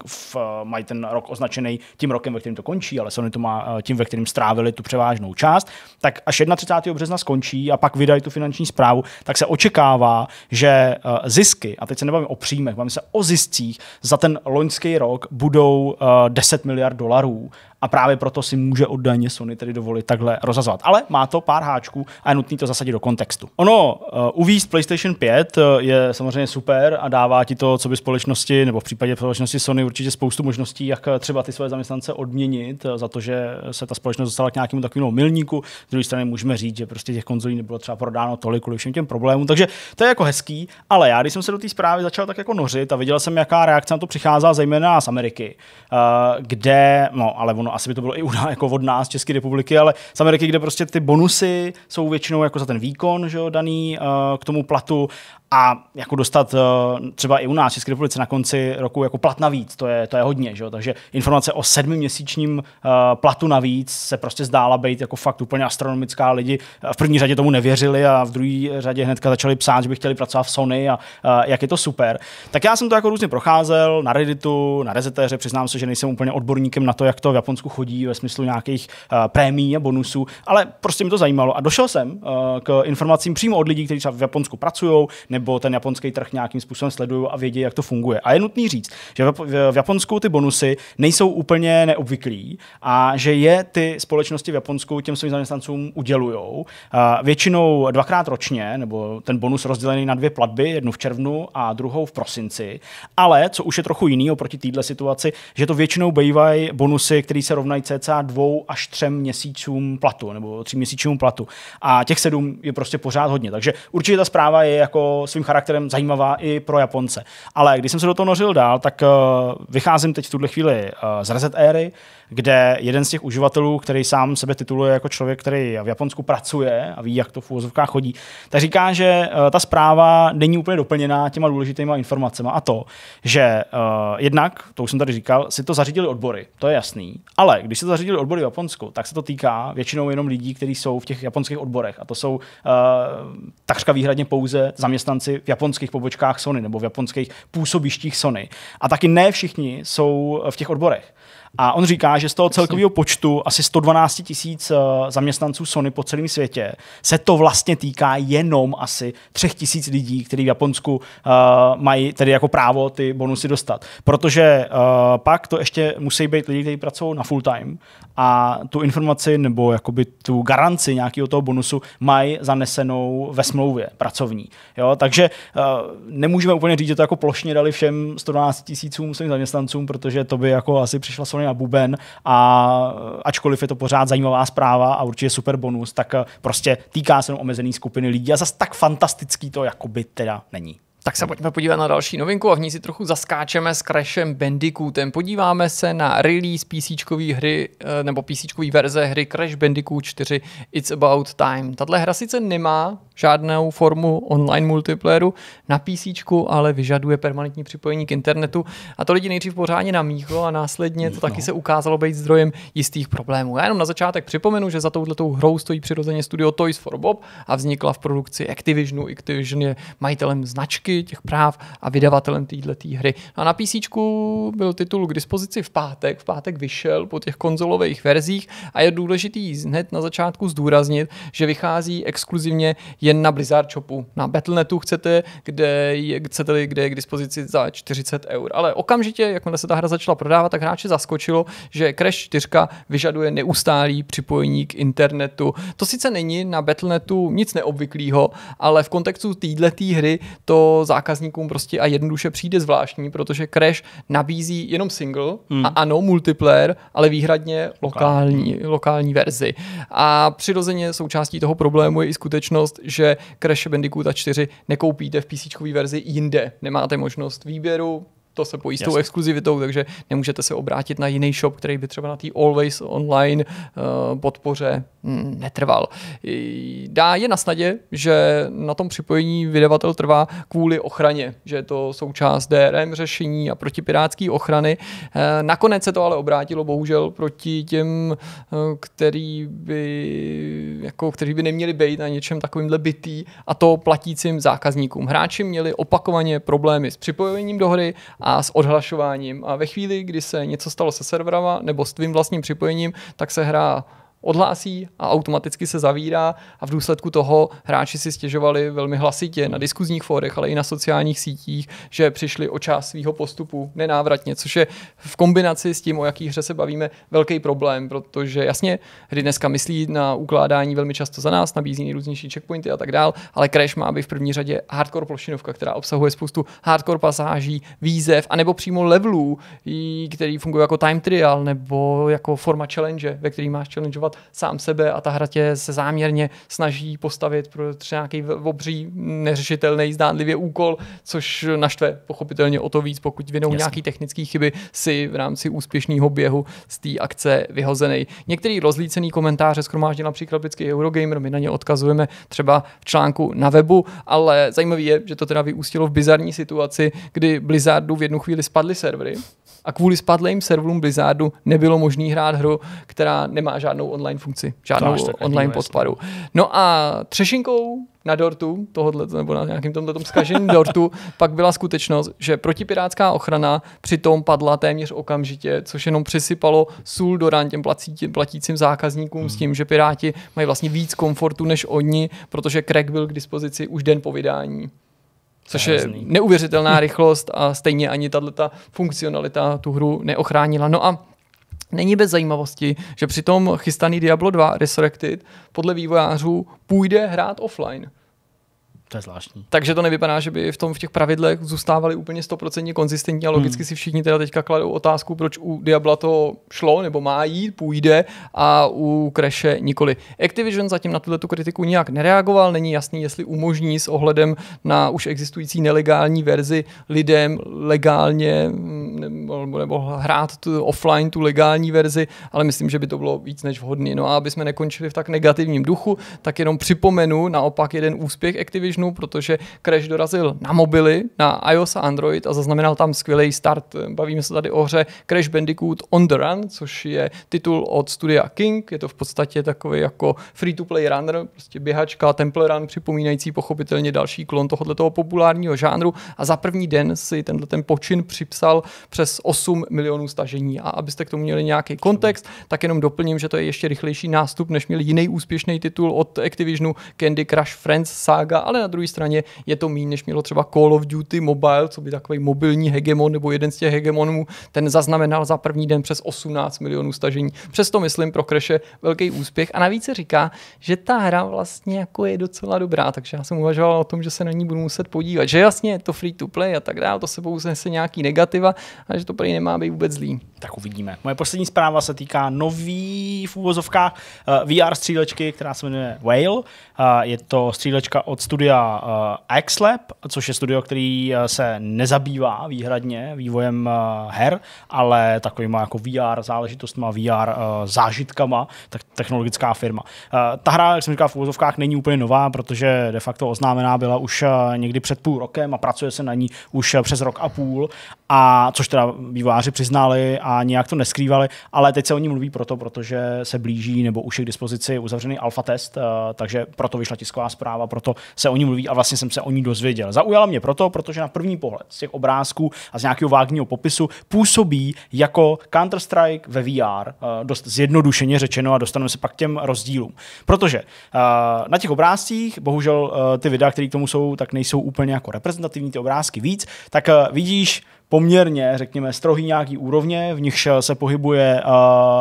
mají ten rok označený tím rokem, ve kterém to končí, ale Sony to má tím, ve kterým strávili tu převážnou část, tak až 31. března skončí a pak vydají tu finanční zprávu, tak se očekává, že eh, zisky, a teď se nebavím o příjmech, bavím se o ziscích, za ten loňský rok budou 10 eh, miliard dolarů a právě proto si může oddaně Sony tedy dovolit takhle rozazovat. Ale má to pár háčků a je nutné to zasadit do kontextu. Ono, uh, eh, uvíst PlayStation 5 eh, je samozřejmě super a dává ti to, co by společnosti, nebo v případě společnosti Sony určitě spoustu možností, jak eh, třeba ty své zaměstnance odměnit za to, že se ta společnost dostala k nějakému takovému milníku. Z druhé strany můžeme říct, že prostě těch konzolí nebylo třeba prodáno tolik kvůli všem těm problémům, takže to je jako hezký, ale já, když jsem se do té zprávy začal tak jako nořit a viděl jsem, jaká reakce na to přicházela zejména z Ameriky, kde, no ale ono no asi by to bylo i u, jako od nás, České republiky, ale z Ameriky, kde prostě ty bonusy jsou většinou jako za ten výkon, že jo, daný uh, k tomu platu a jako dostat eh, třeba i u nás v České republice na konci roku jako plat navíc, to je, to je hodně, že takže informace o sedmiměsíčním eh, platu navíc se prostě zdála být jako fakt úplně astronomická, lidi eh, v první řadě tomu nevěřili a v druhé řadě hnedka začali psát, že by chtěli pracovat v Sony a, jak je to super. Tak já jsem to jako různě procházel na Redditu, na Rezetéře, přiznám se, že nejsem úplně odborníkem na to, jak to v Japonsku chodí ve smyslu nějakých prémí a bonusů, ale prostě mi to zajímalo a došel jsem k informacím přímo od lidí, kteří třeba v Japonsku pracují, nebo ten japonský trh nějakým způsobem sledují a vědí, jak to funguje. A je nutný říct, že v Japonsku ty bonusy nejsou úplně neobvyklí a že je ty společnosti v Japonsku těm svým zaměstnancům udělují. Většinou dvakrát ročně, nebo ten bonus rozdělený na dvě platby, jednu v červnu a druhou v prosinci. Ale co už je trochu jiný oproti této situaci, že to většinou bývají bonusy, které se rovnají cca dvou až třem měsícům platu nebo tří měsíčnímu platu. A těch sedm je prostě pořád hodně. Takže určitě ta zpráva je jako svým charakterem zajímavá i pro Japonce. Ale když jsem se do toho nořil dál, tak eh, vycházím teď v tuhle chvíli eh, z Reset éry, kde jeden z těch uživatelů, který sám sebe tituluje jako člověk, který v Japonsku pracuje a ví, jak to v úvozovkách chodí, tak říká, že eh, ta zpráva není úplně doplněná těma důležitýma informacemi. A to, že uh, jednak, to už jsem tady říkal, si to zařídili odbory, to je jasný, ale když se to zařídili odbory v Japonsku, tak se to týká většinou jenom lidí, kteří jsou v těch japonských odborech. A to jsou uh, takřka výhradně pouze zaměstnanci v japonských pobočkách Sony nebo v japonských působištích Sony. A taky ne všichni jsou v těch odborech. A on říká, že z toho celkového počtu asi 112 tisíc eh, zaměstnanců Sony po celém světě se to vlastně týká jenom asi 3 tisíc lidí, kteří v Japonsku uh, mají tedy jako právo ty bonusy dostat. Protože uh, pak to ještě musí být lidi, kteří pracují na full time a tu informaci nebo jakoby tu garanci nějakého toho bonusu mají zanesenou ve smlouvě pracovní. Jo? Takže uh, nemůžeme úplně říct, že to jako plošně dali všem 112 tisícům svým zaměstnancům, protože to by jako asi přišla Sony na buben a eh, ačkoliv je to pořád zajímavá zpráva a určitě super bonus, tak eh, prostě týká se jenom omezený skupiny lidí a zas tak fantastický to jakoby teda není. Tak se pojďme podívat na další novinku a v ní si trochu zaskáčeme s Crashem Bandicootem. Podíváme se na release PC hry eh, nebo PC verze hry Crash Bandicoot 4 It's About Time. Tato hra sice nemá žádnou formu online multiplayeru na PC, ale vyžaduje permanentní připojení k internetu. A to lidi nejdřív pořádně namíchlo a následně to no. taky se ukázalo být zdrojem jistých problémů. Já jenom na začátek připomenu, že za touhletou hrou stojí přirozeně studio Toys for Bob a vznikla v produkci Activisionu. Activision je majitelem značky těch práv a vydavatelem této hry. No a na PC byl titul k dispozici v pátek. V pátek vyšel po těch konzolových verzích a je důležitý hned na začátku zdůraznit, že vychází exkluzivně jen na Blizzard Shopu. Na Battle.netu chcete, kde je, chcete, kde je k dispozici za 40 eur. Ale okamžitě, jakmile se ta hra začala prodávat, tak hráče zaskočilo, že Crash 4 vyžaduje neustálý připojení k internetu. To sice není na Battle.netu nic neobvyklého, ale v kontextu této hry to zákazníkům prostě a jednoduše přijde zvláštní, protože Crash nabízí jenom single hmm. a ano, multiplayer, ale výhradně lokální, lokální verzi. A přirozeně součástí toho problému je i skutečnost, že že Crash Bandicoot 4 nekoupíte v PC verzi jinde. Nemáte možnost výběru, to se pojí s tou exkluzivitou, takže nemůžete se obrátit na jiný shop, který by třeba na té Always Online uh, podpoře hm, netrval. Dá je na snadě, že na tom připojení vydavatel trvá kvůli ochraně, že je to součást DRM řešení a protipirátské ochrany. Uh, nakonec se to ale obrátilo bohužel proti těm, uh, který by, jako, kteří by neměli být na něčem takovýmhle bytý a to platícím zákazníkům. Hráči měli opakovaně problémy s připojením do hry a a s odhlašováním. A ve chvíli, kdy se něco stalo se serverama nebo s tvým vlastním připojením, tak se hra odhlásí a automaticky se zavírá a v důsledku toho hráči si stěžovali velmi hlasitě na diskuzních fórech, ale i na sociálních sítích, že přišli o část svého postupu nenávratně, což je v kombinaci s tím, o jaký hře se bavíme, velký problém, protože jasně, hry dneska myslí na ukládání velmi často za nás, nabízí nejrůznější checkpointy a tak dál, ale Crash má být v první řadě hardcore plošinovka, která obsahuje spoustu hardcore pasáží, výzev, anebo přímo levelů, který fungují jako time trial nebo jako forma challenge, ve který máš challenge vyhledávat sám sebe a ta hra tě se záměrně snaží postavit pro třeba nějaký obří neřešitelný zdánlivě úkol, což naštve pochopitelně o to víc, pokud vinou nějaký technické chyby si v rámci úspěšného běhu z té akce vyhozený. Některý rozlícený komentáře schromáždil například vždycky Eurogamer, my na ně odkazujeme třeba v článku na webu, ale zajímavé je, že to teda vyústilo v bizarní situaci, kdy Blizzardu v jednu chvíli spadly servery a kvůli spadlým serverům Blizzardu nebylo možné hrát hru, která nemá žádnou online funkci, žádnou online podporu. No a třešinkou na dortu tohodle, nebo na nějakém tomto tom zkaženém dortu, pak byla skutečnost, že protipirátská ochrana přitom padla téměř okamžitě, což jenom přisypalo sůl do rán těm platícím zákazníkům hmm. s tím, že piráti mají vlastně víc komfortu než oni, protože crack byl k dispozici už den po vydání což je neuvěřitelná rychlost a stejně ani tato funkcionalita tu hru neochránila. No a Není bez zajímavosti, že přitom chystaný Diablo 2 Resurrected podle vývojářů půjde hrát offline. To je zvláštní. Takže to nevypadá, že by v tom v těch pravidlech zůstávali úplně stoprocentně konzistentní a logicky hmm. si všichni teda teďka kladou otázku, proč u Diabla to šlo nebo má jít, půjde a u Kreše nikoli. Activision zatím na tuto kritiku nijak nereagoval, není jasný, jestli umožní s ohledem na už existující nelegální verzi lidem legálně nebo, nebo hrát tu offline tu legální verzi, ale myslím, že by to bylo víc než vhodné. No a aby jsme nekončili v tak negativním duchu, tak jenom připomenu naopak jeden úspěch Activision Activisionů, protože Crash dorazil na mobily, na iOS a Android a zaznamenal tam skvělý start. Bavíme se tady o hře Crash Bandicoot On The Run, což je titul od studia King, je to v podstatě takový jako free-to-play runner, prostě běhačka, temple run, připomínající pochopitelně další klon tohoto populárního žánru a za první den si tenhle ten počin připsal přes 8 milionů stažení. A abyste k tomu měli nějaký kontext, tak jenom doplním, že to je ještě rychlejší nástup, než měl jiný úspěšný titul od Activisionu Candy Crush Friends Saga, ale na druhé straně je to méně, než mělo třeba Call of Duty Mobile, co by takový mobilní hegemon nebo jeden z těch hegemonů, ten zaznamenal za první den přes 18 milionů stažení. Přesto myslím pro Kreše velký úspěch a navíc se říká, že ta hra vlastně jako je docela dobrá, takže já jsem uvažoval o tom, že se na ní budu muset podívat. Že jasně je to free to play a tak dále, to se pouze se nějaký negativa a že to prý nemá být vůbec zlý. Tak uvidíme. Moje poslední zpráva se týká nový v úvozovkách eh, VR střílečky, která se jmenuje Whale. Eh, je to střílečka od studia uh, Xlab, což je studio, který eh, se nezabývá výhradně vývojem eh, her, ale takovýma jako VR záležitostma, VR zážitkama, tak technologická firma. Ta hra, jak jsem říkal, v úvozovkách není úplně nová, protože de facto oznámená byla už někdy před půl rokem a pracuje se na ní už přes rok a půl, a což teda výváři přiznali a nějak to neskrývali, ale teď se o ní mluví proto, protože se blíží nebo už je k dispozici uzavřený alfa test, takže proto vyšla tisková zpráva, proto se o ní mluví a vlastně jsem se o ní dozvěděl. Zaujala mě proto, protože na první pohled z těch obrázků a z nějakého vágního popisu působí jako Counter-Strike ve VR, eh, dost zjednodušeně řečeno a dostaneme se pak k těm rozdílům. Protože eh, na těch obrázcích, bohužel eh, ty videa, které k tomu jsou, tak nejsou úplně jako reprezentativní ty obrázky víc, tak vidíš poměrně, řekněme, strohý nějaký úrovně, v nichž eh, se pohybuje, uh,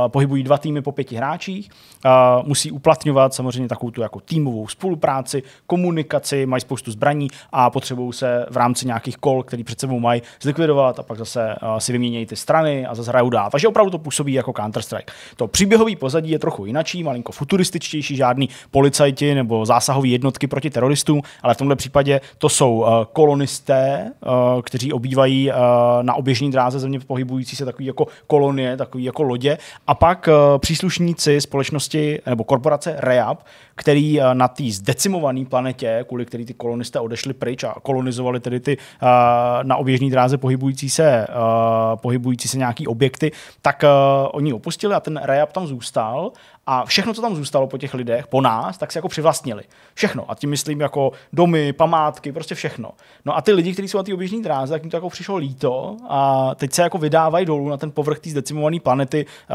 pohybují dva týmy po pěti hráčích, uh, musí uplatňovat samozřejmě takovou tu jako týmovou spolupráci, komunikaci, mají spoustu zbraní a potřebují se v rámci nějakých kol, který před sebou mají, zlikvidovat a pak zase uh, si vyměnějí ty strany a zase hrajou dál. Takže opravdu to působí jako Counter-Strike. To příběhový pozadí je trochu jinačí, malinko futurističtější, žádný policajti nebo zásahové jednotky proti teroristům, ale v tomto případě to jsou uh, kolonisté, uh, kteří obývají uh, Eh, na oběžní dráze země pohybující se takový jako kolonie, takový jako lodě. A pak eh, příslušníci společnosti nebo korporace REAP, který eh, na té zdecimované planetě, kvůli který ty kolonisté odešli pryč a kolonizovali tedy ty na oběžní dráze pohybující se, pohybující se nějaký objekty, tak oni opustili a ten REAP tam zůstal a všechno, co tam zůstalo po těch lidech, po nás, tak se jako přivlastnili. Všechno. A tím myslím jako domy, památky, prostě všechno. No a ty lidi, kteří jsou na té oběžné dráze, tak jim to jako přišlo líto a teď se jako vydávají dolů na ten povrch té zdecimované planety. Eh,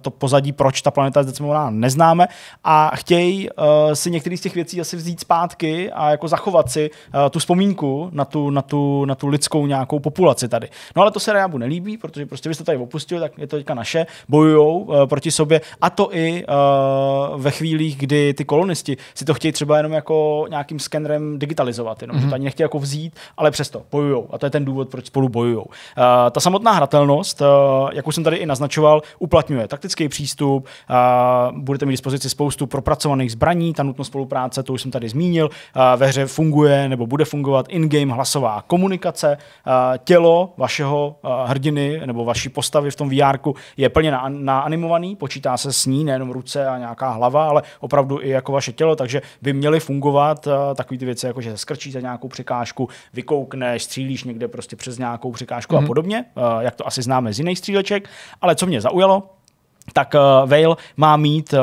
to pozadí, proč ta planeta je zdecimovaná, neznáme. A chtějí eh, si některé z těch věcí asi vzít zpátky a jako zachovat si eh, tu vzpomínku na tu, na, tu, na tu lidskou nějakou populaci tady. No ale to se Rajabu nelíbí, protože prostě vy jste tady opustili, tak je to teďka naše, bojujou proti sobě a to i Eh, ve chvílích, kdy ty kolonisti si to chtějí třeba jenom jako nějakým skenerem digitalizovat, jenom, mm-hmm. že mhm. to ani nechtějí jako vzít, ale přesto bojujou. A to je ten důvod, proč spolu bojujou. Uh, ta samotná hratelnost, uh, jak už jsem tady i naznačoval, uplatňuje taktický přístup, uh, budete mít dispozici spoustu propracovaných zbraní, ta nutnost spolupráce, to už jsem tady zmínil, uh, ve hře funguje nebo bude fungovat in-game hlasová komunikace, uh, tělo vašeho uh, hrdiny nebo vaší postavy v tom VR je plně na, na animovaný, počítá se s ní, nejenom ruce a nějaká hlava, ale opravdu i jako vaše tělo, takže by měly fungovat eh, takové ty věci, jako že se za nějakou překážku, vykoukneš, střílíš někde prostě přes nějakou překážku mm-hmm. a mhm. podobně, eh, jak to asi známe z jiných stříleček. Ale co mě zaujalo, tak uh, eh, Veil má mít uh,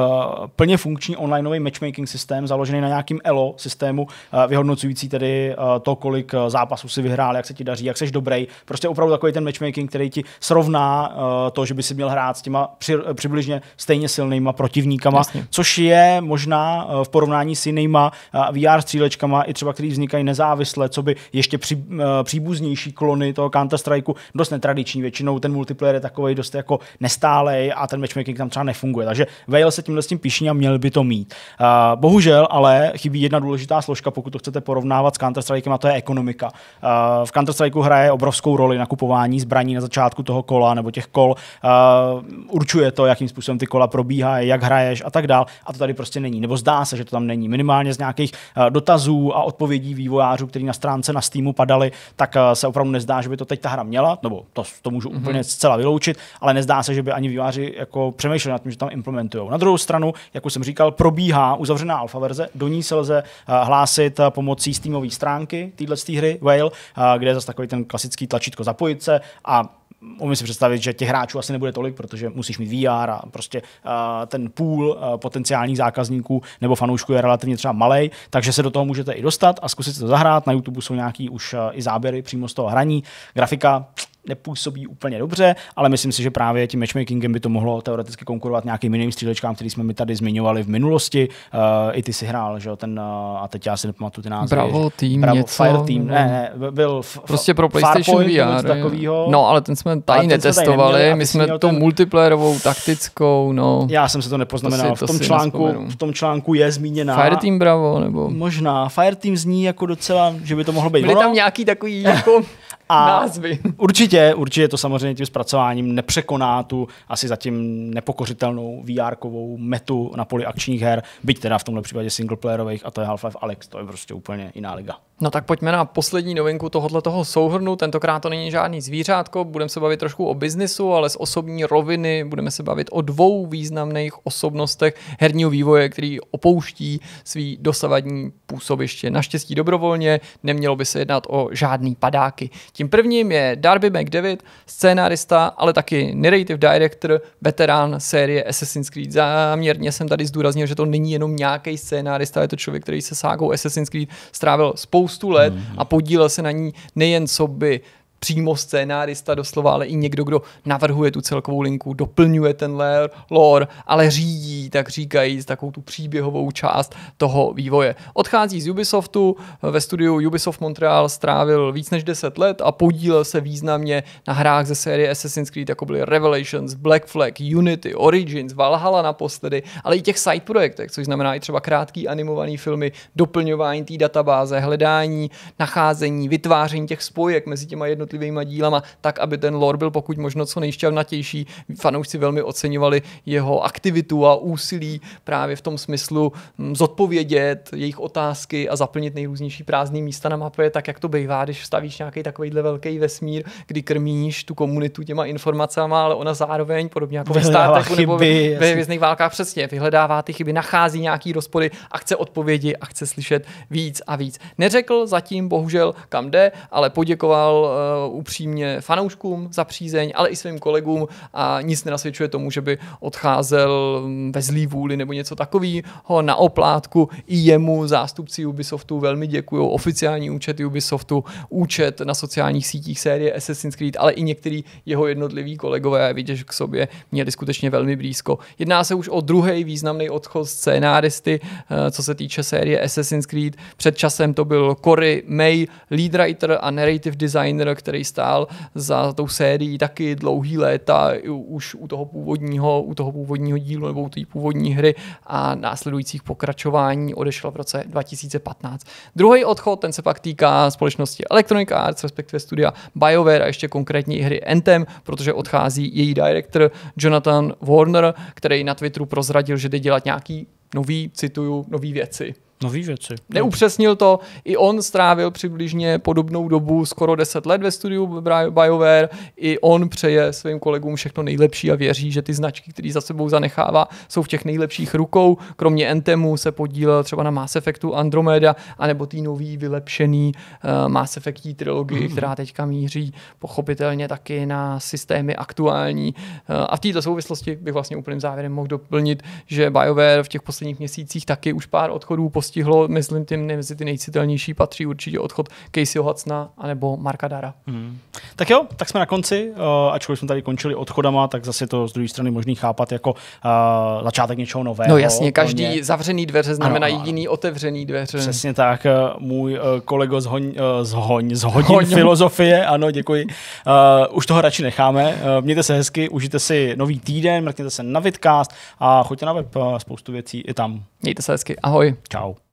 plně funkční onlineový matchmaking systém, založený na nějakým ELO systému, uh, vyhodnocující tedy uh, to, kolik uh, zápasů si vyhrál, jak se ti daří, jak seš dobrý. Prostě opravdu takový ten matchmaking, který ti srovná uh, to, že by si měl hrát s těma při, uh, přibližně stejně silnýma protivníkama, Jasně. což je možná uh, v porovnání s jinýma uh, VR střílečkama, i třeba který vznikají nezávisle, co by ještě při, uh, příbuznější klony toho counter strike dost netradiční. Většinou ten multiplayer je takový dost jako nestálej a ten matchmaking tam třeba nefunguje. Takže Wales se tímhle s tím píšní a měl by to mít. Uh, bohužel ale chybí jedna důležitá složka, pokud to chcete porovnávat s counter strike a to je ekonomika. Uh, v Counter-Strike hraje obrovskou roli nakupování zbraní na začátku toho kola nebo těch kol. Uh, určuje to, jakým způsobem ty kola probíhají, jak hraješ a tak dál. A to tady prostě není. Nebo zdá se, že to tam není. Minimálně z nějakých uh, dotazů a odpovědí vývojářů, který na stránce na Steamu padali, tak uh, se opravdu nezdá, že by to teď ta hra měla, nebo to, to můžu mm-hmm. úplně zcela vyloučit, ale nezdá se, že by ani výváři jako jako přemýšleli nad tím, že tam implementují. Na druhou stranu, jak už jsem říkal, probíhá uzavřená alfa verze, do ní se lze eh, hlásit eh, pomocí Steamové stránky téhle hry Whale, eh, kde je zase takový ten klasický tlačítko zapojit se a umím si představit, že těch hráčů asi nebude tolik, protože musíš mít VR a prostě uh, ten půl uh, potenciálních zákazníků nebo fanoušků je relativně třeba malý, takže se do toho můžete i dostat a zkusit to zahrát. Na YouTube jsou nějaký už uh, i záběry přímo z toho hraní. Grafika nepůsobí úplně dobře, ale myslím si, že právě tím matchmakingem by to mohlo teoreticky konkurovat nějakým jiným střílečkám, který jsme mi tady zmiňovali v minulosti. Uh, I ty si hrál, že jo, ten, uh, a teď já si nepamatuju ty názvy. Bravo Team, Bravo, něco. Fire Team, ne, ne byl f- prostě pro PlayStation VR. Takovýho. No, ale ten jsme tady netestovali, my jsme to ten... multiplayerovou, taktickou, no. Já jsem se to nepoznamenal, to si, to v, tom článku, v tom článku je zmíněná. Fire Team Bravo, nebo? Možná, Fire Team zní jako docela, že by to mohlo být. Byly tam nějaký takový jako A názvy. Určitě, určitě to samozřejmě tím zpracováním nepřekoná tu asi zatím nepokořitelnou vr metu na poli akčních her, byť teda v tomhle případě singleplayerových a to je Half-Life Alex, to je prostě úplně jiná liga. No tak pojďme na poslední novinku tohoto toho souhrnu. Tentokrát to není žádný zvířátko, budeme se bavit trošku o biznisu, ale z osobní roviny budeme se bavit o dvou významných osobnostech herního vývoje, který opouští svý dosavadní působiště. Naštěstí dobrovolně, nemělo by se jednat o žádný padáky. Tím prvním je Darby McDavid, scénarista, ale taky narrative director, veterán série Assassin's Creed. Záměrně jsem tady zdůraznil, že to není jenom nějaký scénarista, je to člověk, který se ságou Assassin's Creed strávil spoustu spoustu let hmm. a podílel se na ní nejen co by přímo scénárista doslova, ale i někdo, kdo navrhuje tu celkovou linku, doplňuje ten lore, ale řídí, tak říkají, takovou tu příběhovou část toho vývoje. Odchází z Ubisoftu, ve studiu Ubisoft Montreal strávil víc než 10 let a podílel se významně na hrách ze série Assassin's Creed, jako byly Revelations, Black Flag, Unity, Origins, Valhalla naposledy, ale i těch side projektech, což znamená i třeba krátký animovaný filmy, doplňování té databáze, hledání, nacházení, vytváření těch spojek mezi těma jednotlivými jednotlivými dílama, tak, aby ten lore byl pokud možno co nejšťavnatější. Fanoušci velmi oceňovali jeho aktivitu a úsilí právě v tom smyslu mm, zodpovědět jejich otázky a zaplnit nejrůznější prázdné místa na mapě, tak jak to bývá, když stavíš nějaký takovýhle velký vesmír, kdy krmíš tu komunitu těma informacemi, ale ona zároveň, podobně jako ve státech nebo ve, vězných válkách, přesně vyhledává ty chyby, nachází nějaký rozpory a chce odpovědi a chce slyšet víc a víc. Neřekl zatím bohužel kam jde, ale poděkoval eh, upřímně fanouškům za přízeň, ale i svým kolegům a nic nenasvědčuje tomu, že by odcházel mm, ve zlý vůli nebo něco takového. Na oplátku i jemu zástupci Ubisoftu velmi děkují. Oficiální účet Ubisoftu, účet na sociálních sítích série Assassin's Creed, ale i některý jeho jednotliví kolegové vidíš, k sobě měli skutečně velmi blízko. Jedná se už o druhý významný odchod scénáristy, eh, co se týče série Assassin's Creed. Před časem to byl Cory May, lead writer a narrative designer, který který stál za tou sérií taky dlouhý léta už u toho původního, u toho původního dílu nebo u té původní hry a následujících pokračování odešel v roce 2015. Druhý odchod, ten se pak týká společnosti Electronic Arts, respektive studia BioWare a ještě konkrétně hry Anthem, protože odchází její director Jonathan Warner, který na Twitteru prozradil, že jde dělat nějaký nový, cituju, nový věci. Nový věci. Neupřesnil to, i on strávil přibližně podobnou dobu, skoro 10 let ve studiu BioWare, i on přeje svým kolegům všechno nejlepší a věří, že ty značky, které za sebou zanechává, jsou v těch nejlepších rukou. Kromě Entemu se podílel třeba na Mass Effectu Andromeda, anebo tý nový vylepšený uh, Mass Effectí trilogii, mm. která teďka míří pochopitelně taky na systémy aktuální. Uh, a v této souvislosti bych vlastně úplným závěrem mohl doplnit, že BioWare v těch posledních měsících taky už pár odchodů post postihlo, myslím, tím mezi ty nejcitelnější patří určitě odchod Caseyho Hudsona anebo Marka Dara. Hmm. Tak jo, tak jsme na konci, uh, ačkoliv jsme tady končili odchodama, tak zase to z druhé strany možný chápat jako uh, začátek něčeho nového. No jasně, každý mě... zavřený dveře znamená ano, ano. jediný otevřený dveře. Přesně tak, eh, můj uh, kolego z hoň, uh, z hoň, z hodin hoň. filozofie, ano, děkuji. Uh, už toho radši necháme. Uh, mějte se hezky, užijte si nový týden, mrkněte se na Vidcast a choďte na web uh, spoustu věcí i tam. Nee, das heißt, ahoi. Ciao.